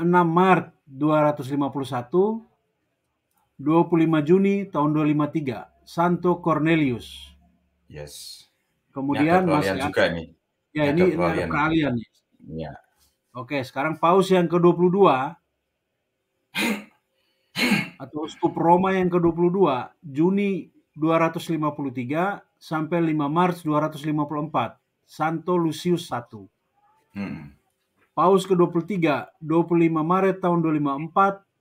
6 Maret 251 25 Juni tahun 253 Santo Cornelius. Yes. Kemudian ini masih juga ini. nih. Ya ini, kalian. Ya. Oke, sekarang paus yang ke-22 atau uskup Roma yang ke-22 Juni 253 sampai 5 Maret 254 Santo Lucius 1. Hmm. Paus ke-23, 25 Maret tahun 254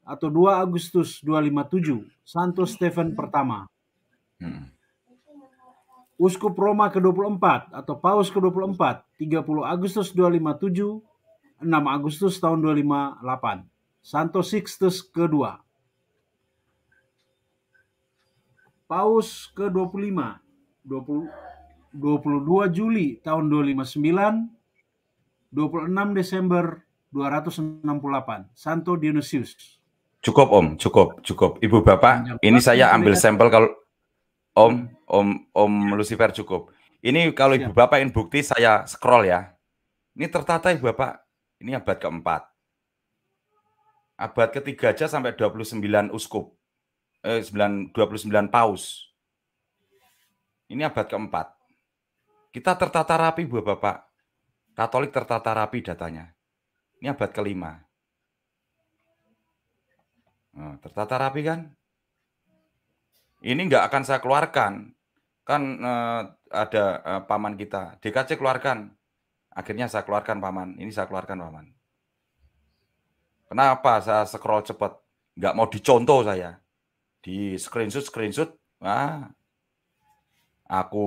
atau 2 Agustus 257, Santo Stefan pertama. Hmm. Uskup Roma ke-24 atau Paus ke-24, 30 Agustus 257, 6 Agustus tahun 258, Santo Sixtus ke-2. Paus ke-25, 20, 22 Juli tahun 259, 26 Desember 268, Santo Dionysius.
Cukup Om, cukup, cukup. Ibu Bapak, ini saya ambil sampel kalau Om, Om, Om ya. Lucifer cukup. Ini kalau Ibu Bapak ingin bukti saya scroll ya. Ini tertata Ibu Bapak. Ini abad keempat. Abad ketiga aja sampai 29 uskup. Eh, 9, 29 paus. Ini abad keempat. Kita tertata rapi Ibu Bapak Katolik tertata rapi datanya. Ini abad kelima. Nah, tertata rapi kan? Ini nggak akan saya keluarkan. Kan eh, ada eh, paman kita. DKC keluarkan. Akhirnya saya keluarkan paman. Ini saya keluarkan paman. Kenapa saya scroll cepat? Nggak mau dicontoh saya. Di screenshot, screenshot. Nah, aku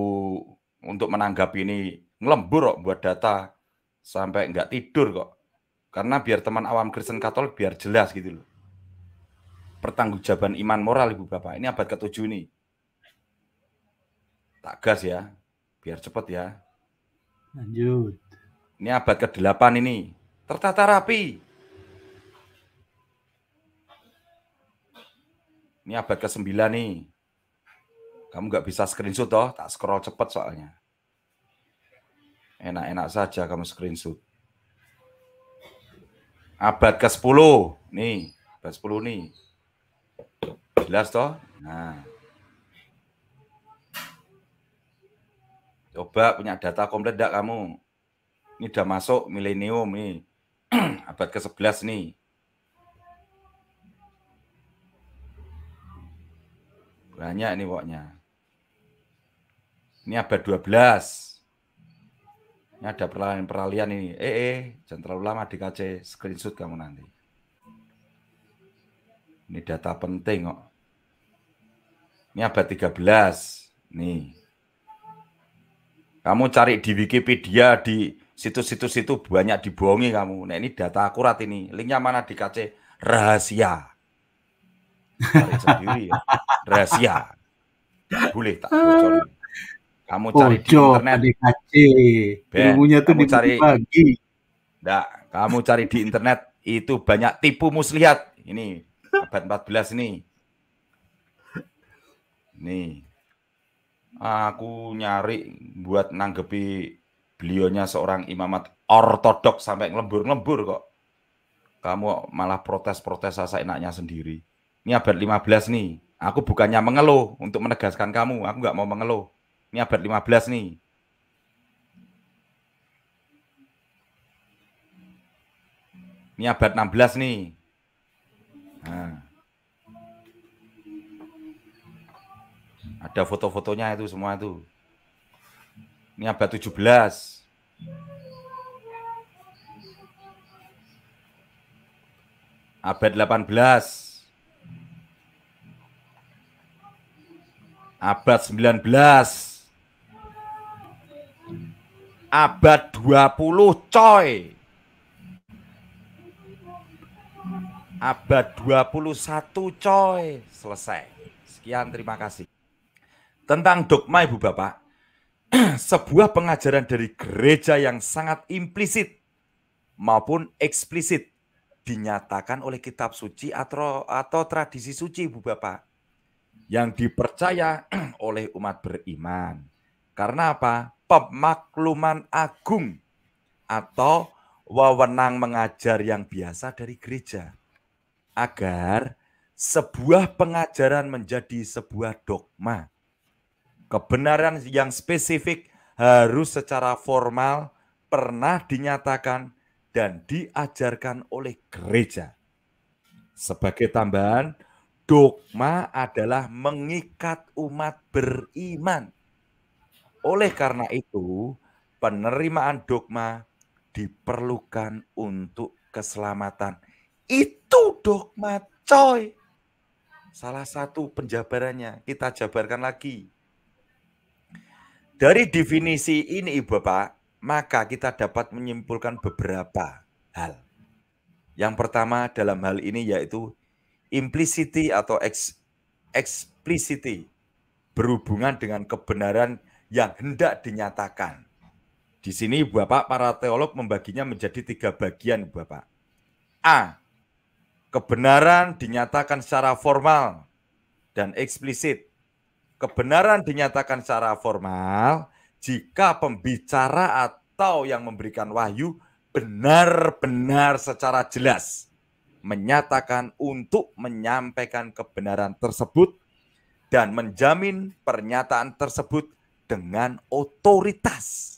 untuk menanggapi ini ngelembur kok buat data sampai nggak tidur kok. Karena biar teman awam Kristen Katolik biar jelas gitu loh. Pertanggungjawaban iman moral Ibu Bapak. Ini abad ke-7 nih. Tak gas ya. Biar cepet ya.
Lanjut.
Ini abad ke-8 ini. Tertata rapi. Ini abad ke-9 nih. Kamu nggak bisa screenshot toh, tak scroll cepet soalnya. Enak-enak saja kamu screenshot. Abad ah, ke-10. Nih, abad 10 nih. Jelas toh? Nah. Coba punya data komplit enggak kamu. Ini udah masuk milenium nih. abad ke-11 nih. Banyak ini pokoknya. Ini abad 12. Ini ada peralihan-peralihan ini. Eh, eh, jangan terlalu lama di KC screenshot kamu nanti. Ini data penting kok. Ini abad 13. Nih. Kamu cari di Wikipedia, di situs-situs itu banyak dibohongi kamu. Nah ini data akurat ini. Linknya mana di KC? Rahasia. Cari sendiri ya. Rahasia. Boleh tak bocorin. Kamu cari oh, di internet.
PDKC. Ben, Ilmunya tuh kamu cari pagi.
Enggak, kamu cari di internet itu banyak tipu muslihat. Ini abad 14 ini. Nih. Aku nyari buat nanggepi belionya seorang imamat ortodok sampai ngelembur-ngelembur kok. Kamu malah protes-protes asa enaknya sendiri. Ini abad 15 nih. Aku bukannya mengeluh untuk menegaskan kamu. Aku nggak mau mengeluh. Ini abad 15 nih. Ini abad 16 nih. Nah. Ada foto-fotonya itu semua itu. Ini abad 17. Abad 18. Abad 19 abad 20 coy abad 21 coy selesai sekian terima kasih tentang dogma ibu bapak sebuah pengajaran dari gereja yang sangat implisit maupun eksplisit dinyatakan oleh kitab suci atau atau tradisi suci ibu bapak yang dipercaya oleh umat beriman karena apa pemakluman agung atau wewenang mengajar yang biasa dari gereja agar sebuah pengajaran menjadi sebuah dogma. Kebenaran yang spesifik harus secara formal pernah dinyatakan dan diajarkan oleh gereja. Sebagai tambahan, dogma adalah mengikat umat beriman oleh karena itu, penerimaan dogma diperlukan untuk keselamatan. Itu dogma coy. Salah satu penjabarannya, kita jabarkan lagi. Dari definisi ini Ibu Bapak, maka kita dapat menyimpulkan beberapa hal. Yang pertama dalam hal ini yaitu implicity atau ex, explicity berhubungan dengan kebenaran yang hendak dinyatakan. Di sini Bapak para teolog membaginya menjadi tiga bagian Bapak. A. Kebenaran dinyatakan secara formal dan eksplisit. Kebenaran dinyatakan secara formal jika pembicara atau yang memberikan wahyu benar-benar secara jelas menyatakan untuk menyampaikan kebenaran tersebut dan menjamin pernyataan tersebut dengan otoritas.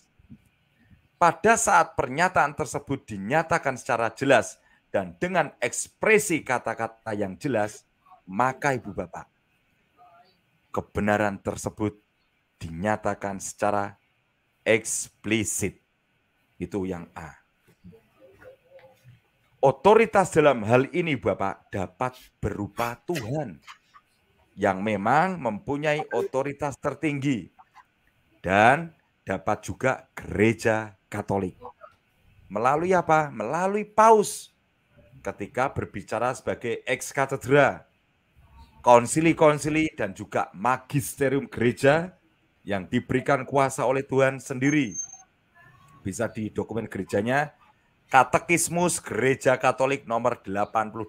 Pada saat pernyataan tersebut dinyatakan secara jelas dan dengan ekspresi kata-kata yang jelas, maka Ibu Bapak, kebenaran tersebut dinyatakan secara eksplisit. Itu yang A. Otoritas dalam hal ini Bapak dapat berupa Tuhan yang memang mempunyai otoritas tertinggi dan dapat juga gereja Katolik. Melalui apa? Melalui paus ketika berbicara sebagai ex katedra, konsili-konsili dan juga magisterium gereja yang diberikan kuasa oleh Tuhan sendiri. Bisa di dokumen gerejanya Katekismus Gereja Katolik nomor 88.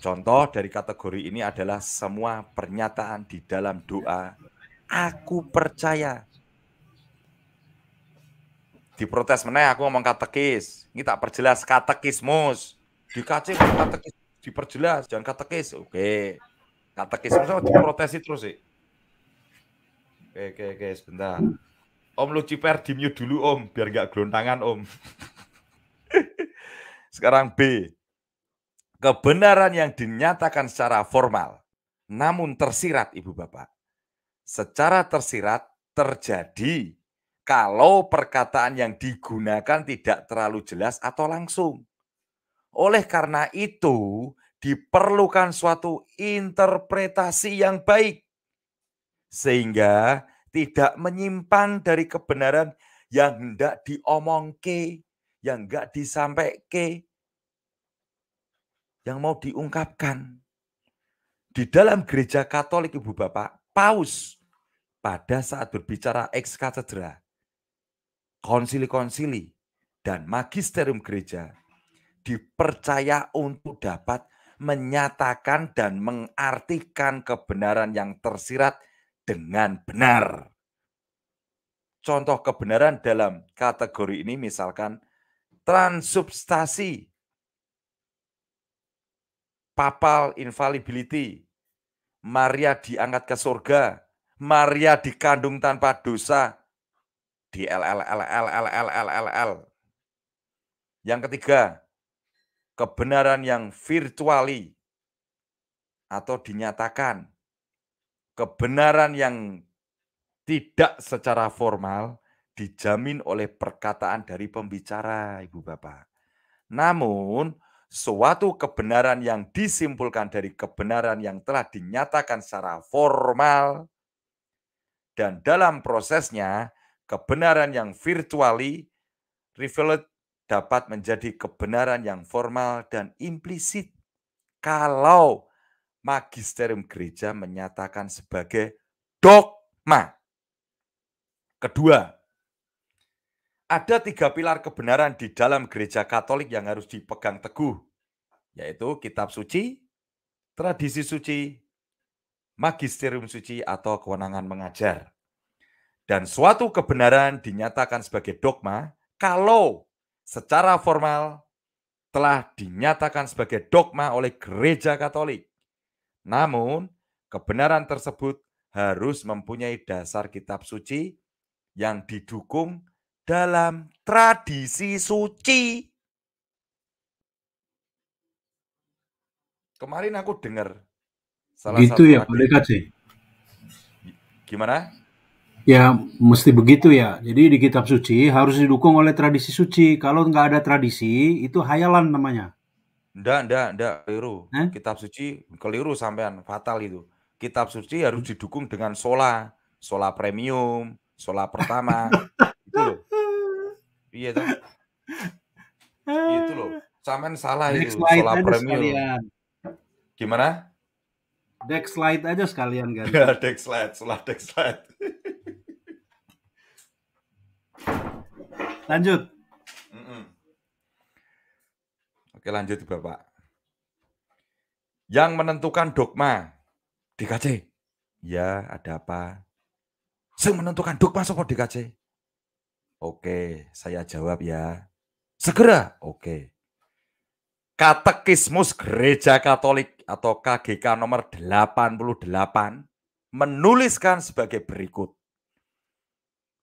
Contoh dari kategori ini adalah semua pernyataan di dalam doa Aku percaya. Diprotes meneh aku ngomong katekis. Ini tak perjelas katekismus. Dikasih katekis diperjelas, jangan katekis. Oke. Katekismus sama diprotesi terus sih. Oke, oke, oke, sebentar. Om Lucifer di mute dulu om, biar nggak gelontangan om. Sekarang B. Kebenaran yang dinyatakan secara formal, namun tersirat ibu bapak secara tersirat terjadi kalau perkataan yang digunakan tidak terlalu jelas atau langsung. Oleh karena itu, diperlukan suatu interpretasi yang baik sehingga tidak menyimpan dari kebenaran yang hendak diomongke, yang enggak disampaikan yang mau diungkapkan. Di dalam gereja Katolik Ibu Bapak, paus pada saat berbicara ex katedra, konsili-konsili, dan magisterium gereja dipercaya untuk dapat menyatakan dan mengartikan kebenaran yang tersirat dengan benar. Contoh kebenaran dalam kategori ini misalkan transubstasi, papal infallibility, Maria diangkat ke surga, Maria dikandung tanpa dosa, di LLLLLLLL. Yang ketiga, kebenaran yang virtuali atau dinyatakan. Kebenaran yang tidak secara formal dijamin oleh perkataan dari pembicara, Ibu Bapak. Namun, suatu kebenaran yang disimpulkan dari kebenaran yang telah dinyatakan secara formal dan dalam prosesnya kebenaran yang virtually revealed dapat menjadi kebenaran yang formal dan implisit kalau magisterium gereja menyatakan sebagai dogma. Kedua, ada tiga pilar kebenaran di dalam gereja Katolik yang harus dipegang teguh, yaitu kitab suci, tradisi suci, magisterium suci atau kewenangan mengajar. Dan suatu kebenaran dinyatakan sebagai dogma kalau secara formal telah dinyatakan sebagai dogma oleh gereja Katolik. Namun, kebenaran tersebut harus mempunyai dasar kitab suci yang didukung dalam tradisi suci. Kemarin aku dengar
salah gitu satu ya, boleh Dekat sih. Gimana? Ya, mesti begitu ya. Jadi di kitab suci harus didukung oleh tradisi suci. Kalau nggak ada tradisi, itu hayalan namanya. Nggak, nggak, nggak.
keliru. Eh? Kitab suci keliru sampean, fatal itu. Kitab suci harus didukung dengan sola, sola premium, sola pertama. itu loh. Iya tuh, itu loh. Samen salah Next itu aja premium. Gimana? Deck slide aja sekalian kan. Ya, deck slide, salah deck slide. lanjut. Mm -mm. Oke lanjut Bapak. Yang menentukan dogma. DKC. Ya, ada apa? Yang menentukan dogma sopo DKC. Oke, saya jawab ya. Segera. Oke. Katekismus Gereja Katolik atau KGK nomor 88 menuliskan sebagai berikut.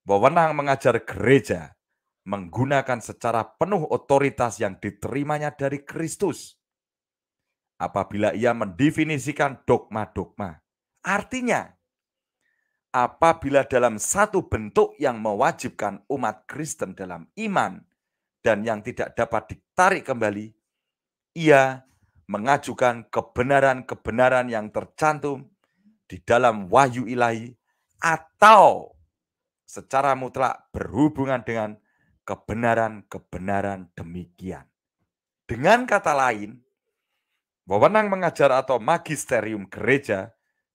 Wewenang mengajar gereja menggunakan secara penuh otoritas yang diterimanya dari Kristus. Apabila ia mendefinisikan dogma-dogma. Artinya, apabila dalam satu bentuk yang mewajibkan umat Kristen dalam iman dan yang tidak dapat ditarik kembali, ia mengajukan kebenaran-kebenaran yang tercantum di dalam wahyu ilahi atau secara mutlak berhubungan dengan kebenaran-kebenaran demikian. Dengan kata lain, wewenang mengajar atau magisterium gereja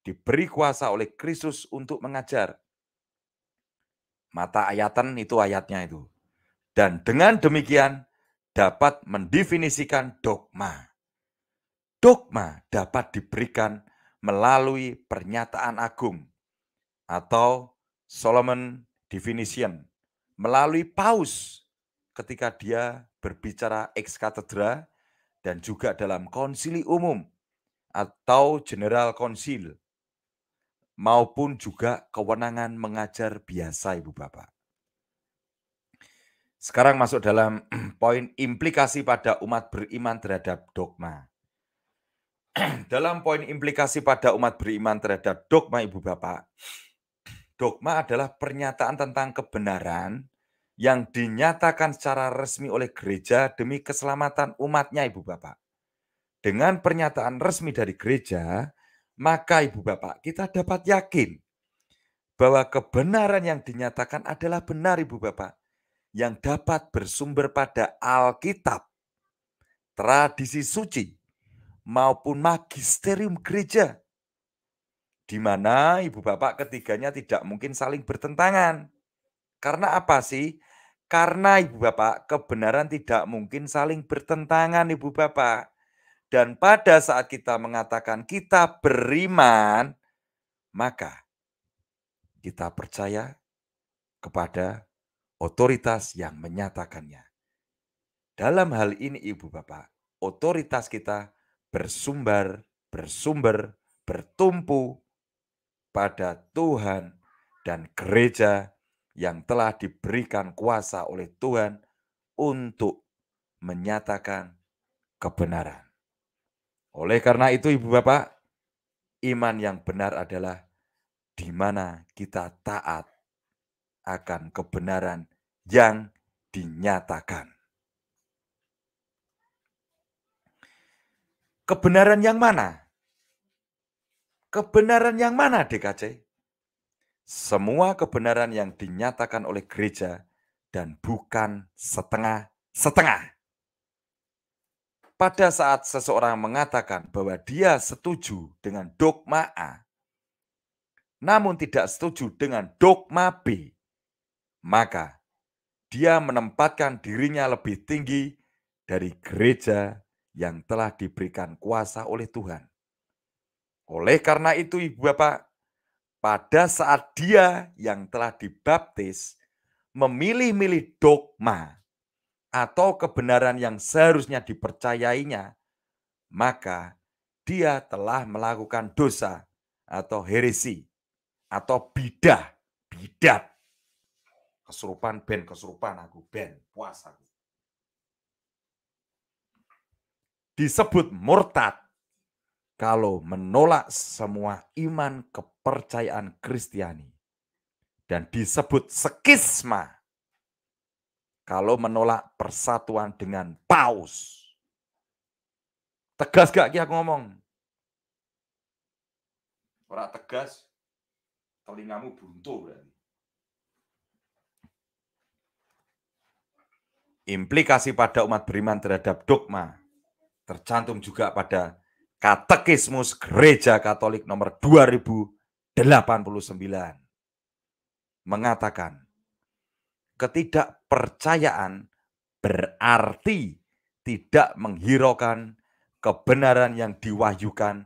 diberi kuasa oleh Kristus untuk mengajar. Mata ayatan itu ayatnya itu. Dan dengan demikian dapat mendefinisikan dogma. Dogma dapat diberikan melalui pernyataan agung atau Solomon definition melalui paus ketika dia berbicara ex katedra dan juga dalam konsili umum atau general konsil maupun juga kewenangan mengajar biasa Ibu Bapak. Sekarang masuk dalam poin implikasi pada umat beriman terhadap dogma. dalam poin implikasi pada umat beriman terhadap dogma Ibu Bapak, dogma adalah pernyataan tentang kebenaran yang dinyatakan secara resmi oleh gereja demi keselamatan umatnya Ibu Bapak. Dengan pernyataan resmi dari gereja, maka Ibu Bapak, kita dapat yakin bahwa kebenaran yang dinyatakan adalah benar Ibu Bapak yang dapat bersumber pada Alkitab, tradisi suci, maupun magisterium gereja. Di mana Ibu Bapak ketiganya tidak mungkin saling bertentangan. Karena apa sih? Karena Ibu Bapak kebenaran tidak mungkin saling bertentangan Ibu Bapak. Dan pada saat kita mengatakan kita beriman, maka kita percaya kepada otoritas yang menyatakannya. Dalam hal ini Ibu Bapak, otoritas kita bersumber, bersumber, bertumpu pada Tuhan dan gereja yang telah diberikan kuasa oleh Tuhan untuk menyatakan kebenaran. Oleh karena itu Ibu Bapak, iman yang benar adalah di mana kita taat akan kebenaran yang dinyatakan. Kebenaran yang mana? Kebenaran yang mana DKC? Semua kebenaran yang dinyatakan oleh gereja dan bukan setengah-setengah. Pada saat seseorang mengatakan bahwa dia setuju dengan dogma A, namun tidak setuju dengan dogma B, maka dia menempatkan dirinya lebih tinggi dari gereja yang telah diberikan kuasa oleh Tuhan. Oleh karena itu, Ibu Bapak, pada saat dia yang telah dibaptis memilih-milih dogma atau kebenaran yang seharusnya dipercayainya, maka dia telah melakukan dosa atau heresi atau bidah, bidat. Kesurupan ben, kesurupan aku ben, puas aku. Disebut murtad kalau menolak semua iman kepercayaan Kristiani dan disebut skisma kalau menolak persatuan dengan paus. Tegas gak Ki aku ngomong? Orang tegas, telingamu buntu berarti. Implikasi pada umat beriman terhadap dogma tercantum juga pada Katekismus Gereja Katolik nomor 2089 mengatakan ketidakpercayaan berarti tidak menghiraukan kebenaran yang diwahyukan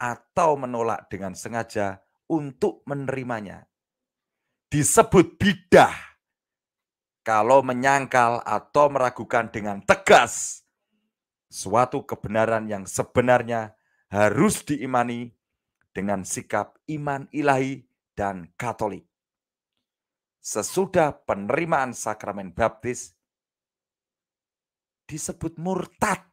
atau menolak dengan sengaja untuk menerimanya. Disebut bidah kalau menyangkal atau meragukan dengan tegas suatu kebenaran yang sebenarnya harus diimani dengan sikap iman ilahi dan Katolik sesudah penerimaan sakramen baptis disebut murtad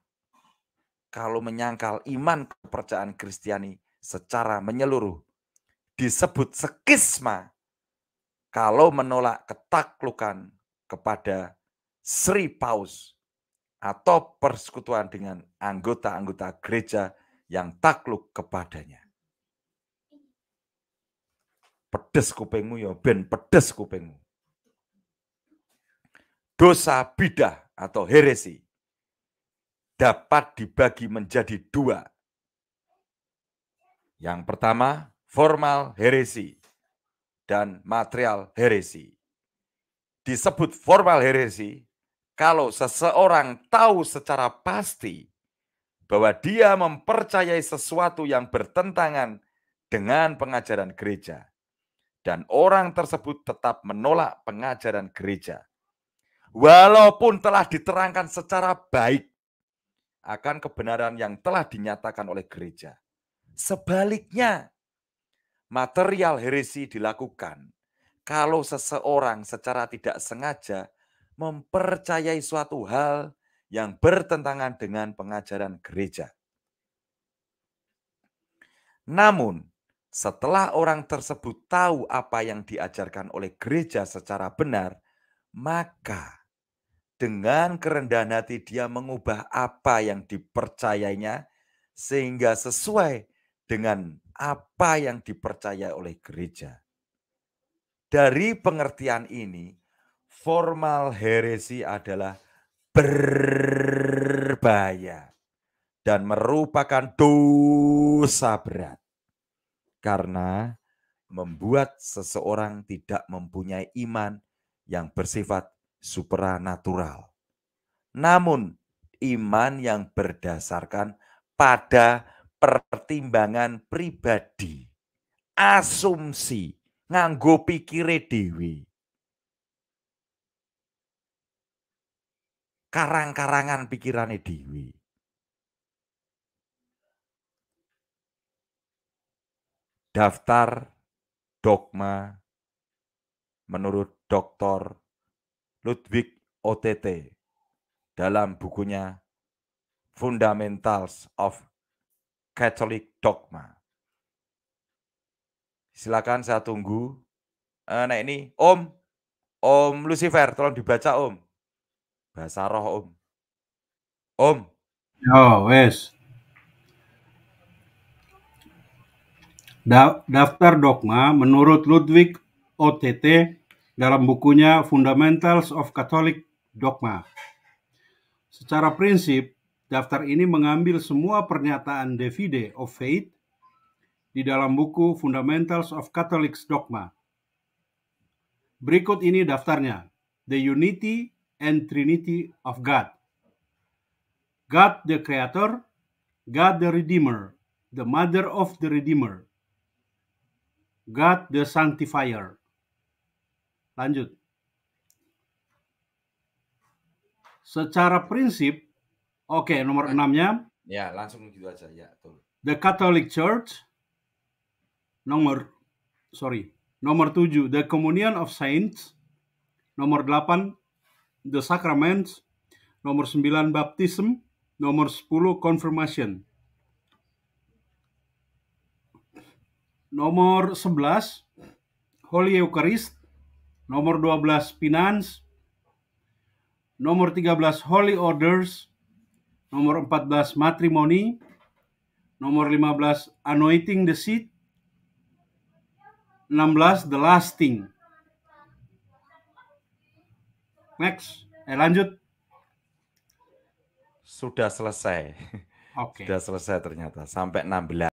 kalau menyangkal iman kepercayaan Kristiani secara menyeluruh. Disebut sekisma kalau menolak ketaklukan kepada Sri Paus atau persekutuan dengan anggota-anggota gereja yang takluk kepadanya pedes kupingmu ya ben pedes kupingmu. Dosa bidah atau heresi dapat dibagi menjadi dua. Yang pertama, formal heresi dan material heresi. Disebut formal heresi kalau seseorang tahu secara pasti bahwa dia mempercayai sesuatu yang bertentangan dengan pengajaran gereja dan orang tersebut tetap menolak pengajaran gereja. Walaupun telah diterangkan secara baik akan kebenaran yang telah dinyatakan oleh gereja. Sebaliknya, material heresi dilakukan kalau seseorang secara tidak sengaja mempercayai suatu hal yang bertentangan dengan pengajaran gereja. Namun, setelah orang tersebut tahu apa yang diajarkan oleh gereja secara benar, maka dengan kerendahan hati dia mengubah apa yang dipercayainya sehingga sesuai dengan apa yang dipercaya oleh gereja. Dari pengertian ini, formal heresi adalah berbahaya dan merupakan dosa berat karena membuat seseorang tidak mempunyai iman yang bersifat supranatural. Namun, iman yang berdasarkan pada pertimbangan pribadi, asumsi, nganggo pikir dewi. Karang-karangan pikirannya dewi. daftar dogma menurut Dr. Ludwig OTT dalam bukunya Fundamentals of Catholic Dogma. Silakan saya tunggu. nah ini, Om, Om Lucifer, tolong dibaca Om. Bahasa roh Om.
Om. Yo, wes. Da daftar dogma menurut Ludwig OTT dalam bukunya Fundamentals of Catholic Dogma. Secara prinsip, daftar ini mengambil semua pernyataan Devide of Faith di dalam buku Fundamentals of Catholic Dogma. Berikut ini daftarnya. The Unity and Trinity of God. God the Creator, God the Redeemer, the Mother of the Redeemer, God the Sanctifier. Lanjut. Secara prinsip, oke okay, nomor ya. enamnya.
Ya langsung gitu aja ya.
The Catholic Church nomor sorry nomor tujuh The Communion of Saints nomor delapan The Sacraments nomor sembilan Baptism nomor sepuluh Confirmation nomor 11 Holy Eucharist, nomor 12 Finance, nomor 13 Holy Orders, nomor 14 Matrimony, nomor 15 Anointing the Seed, 16 The Lasting. Next, eh lanjut.
Sudah selesai. Okay. Sudah selesai ternyata sampai 16.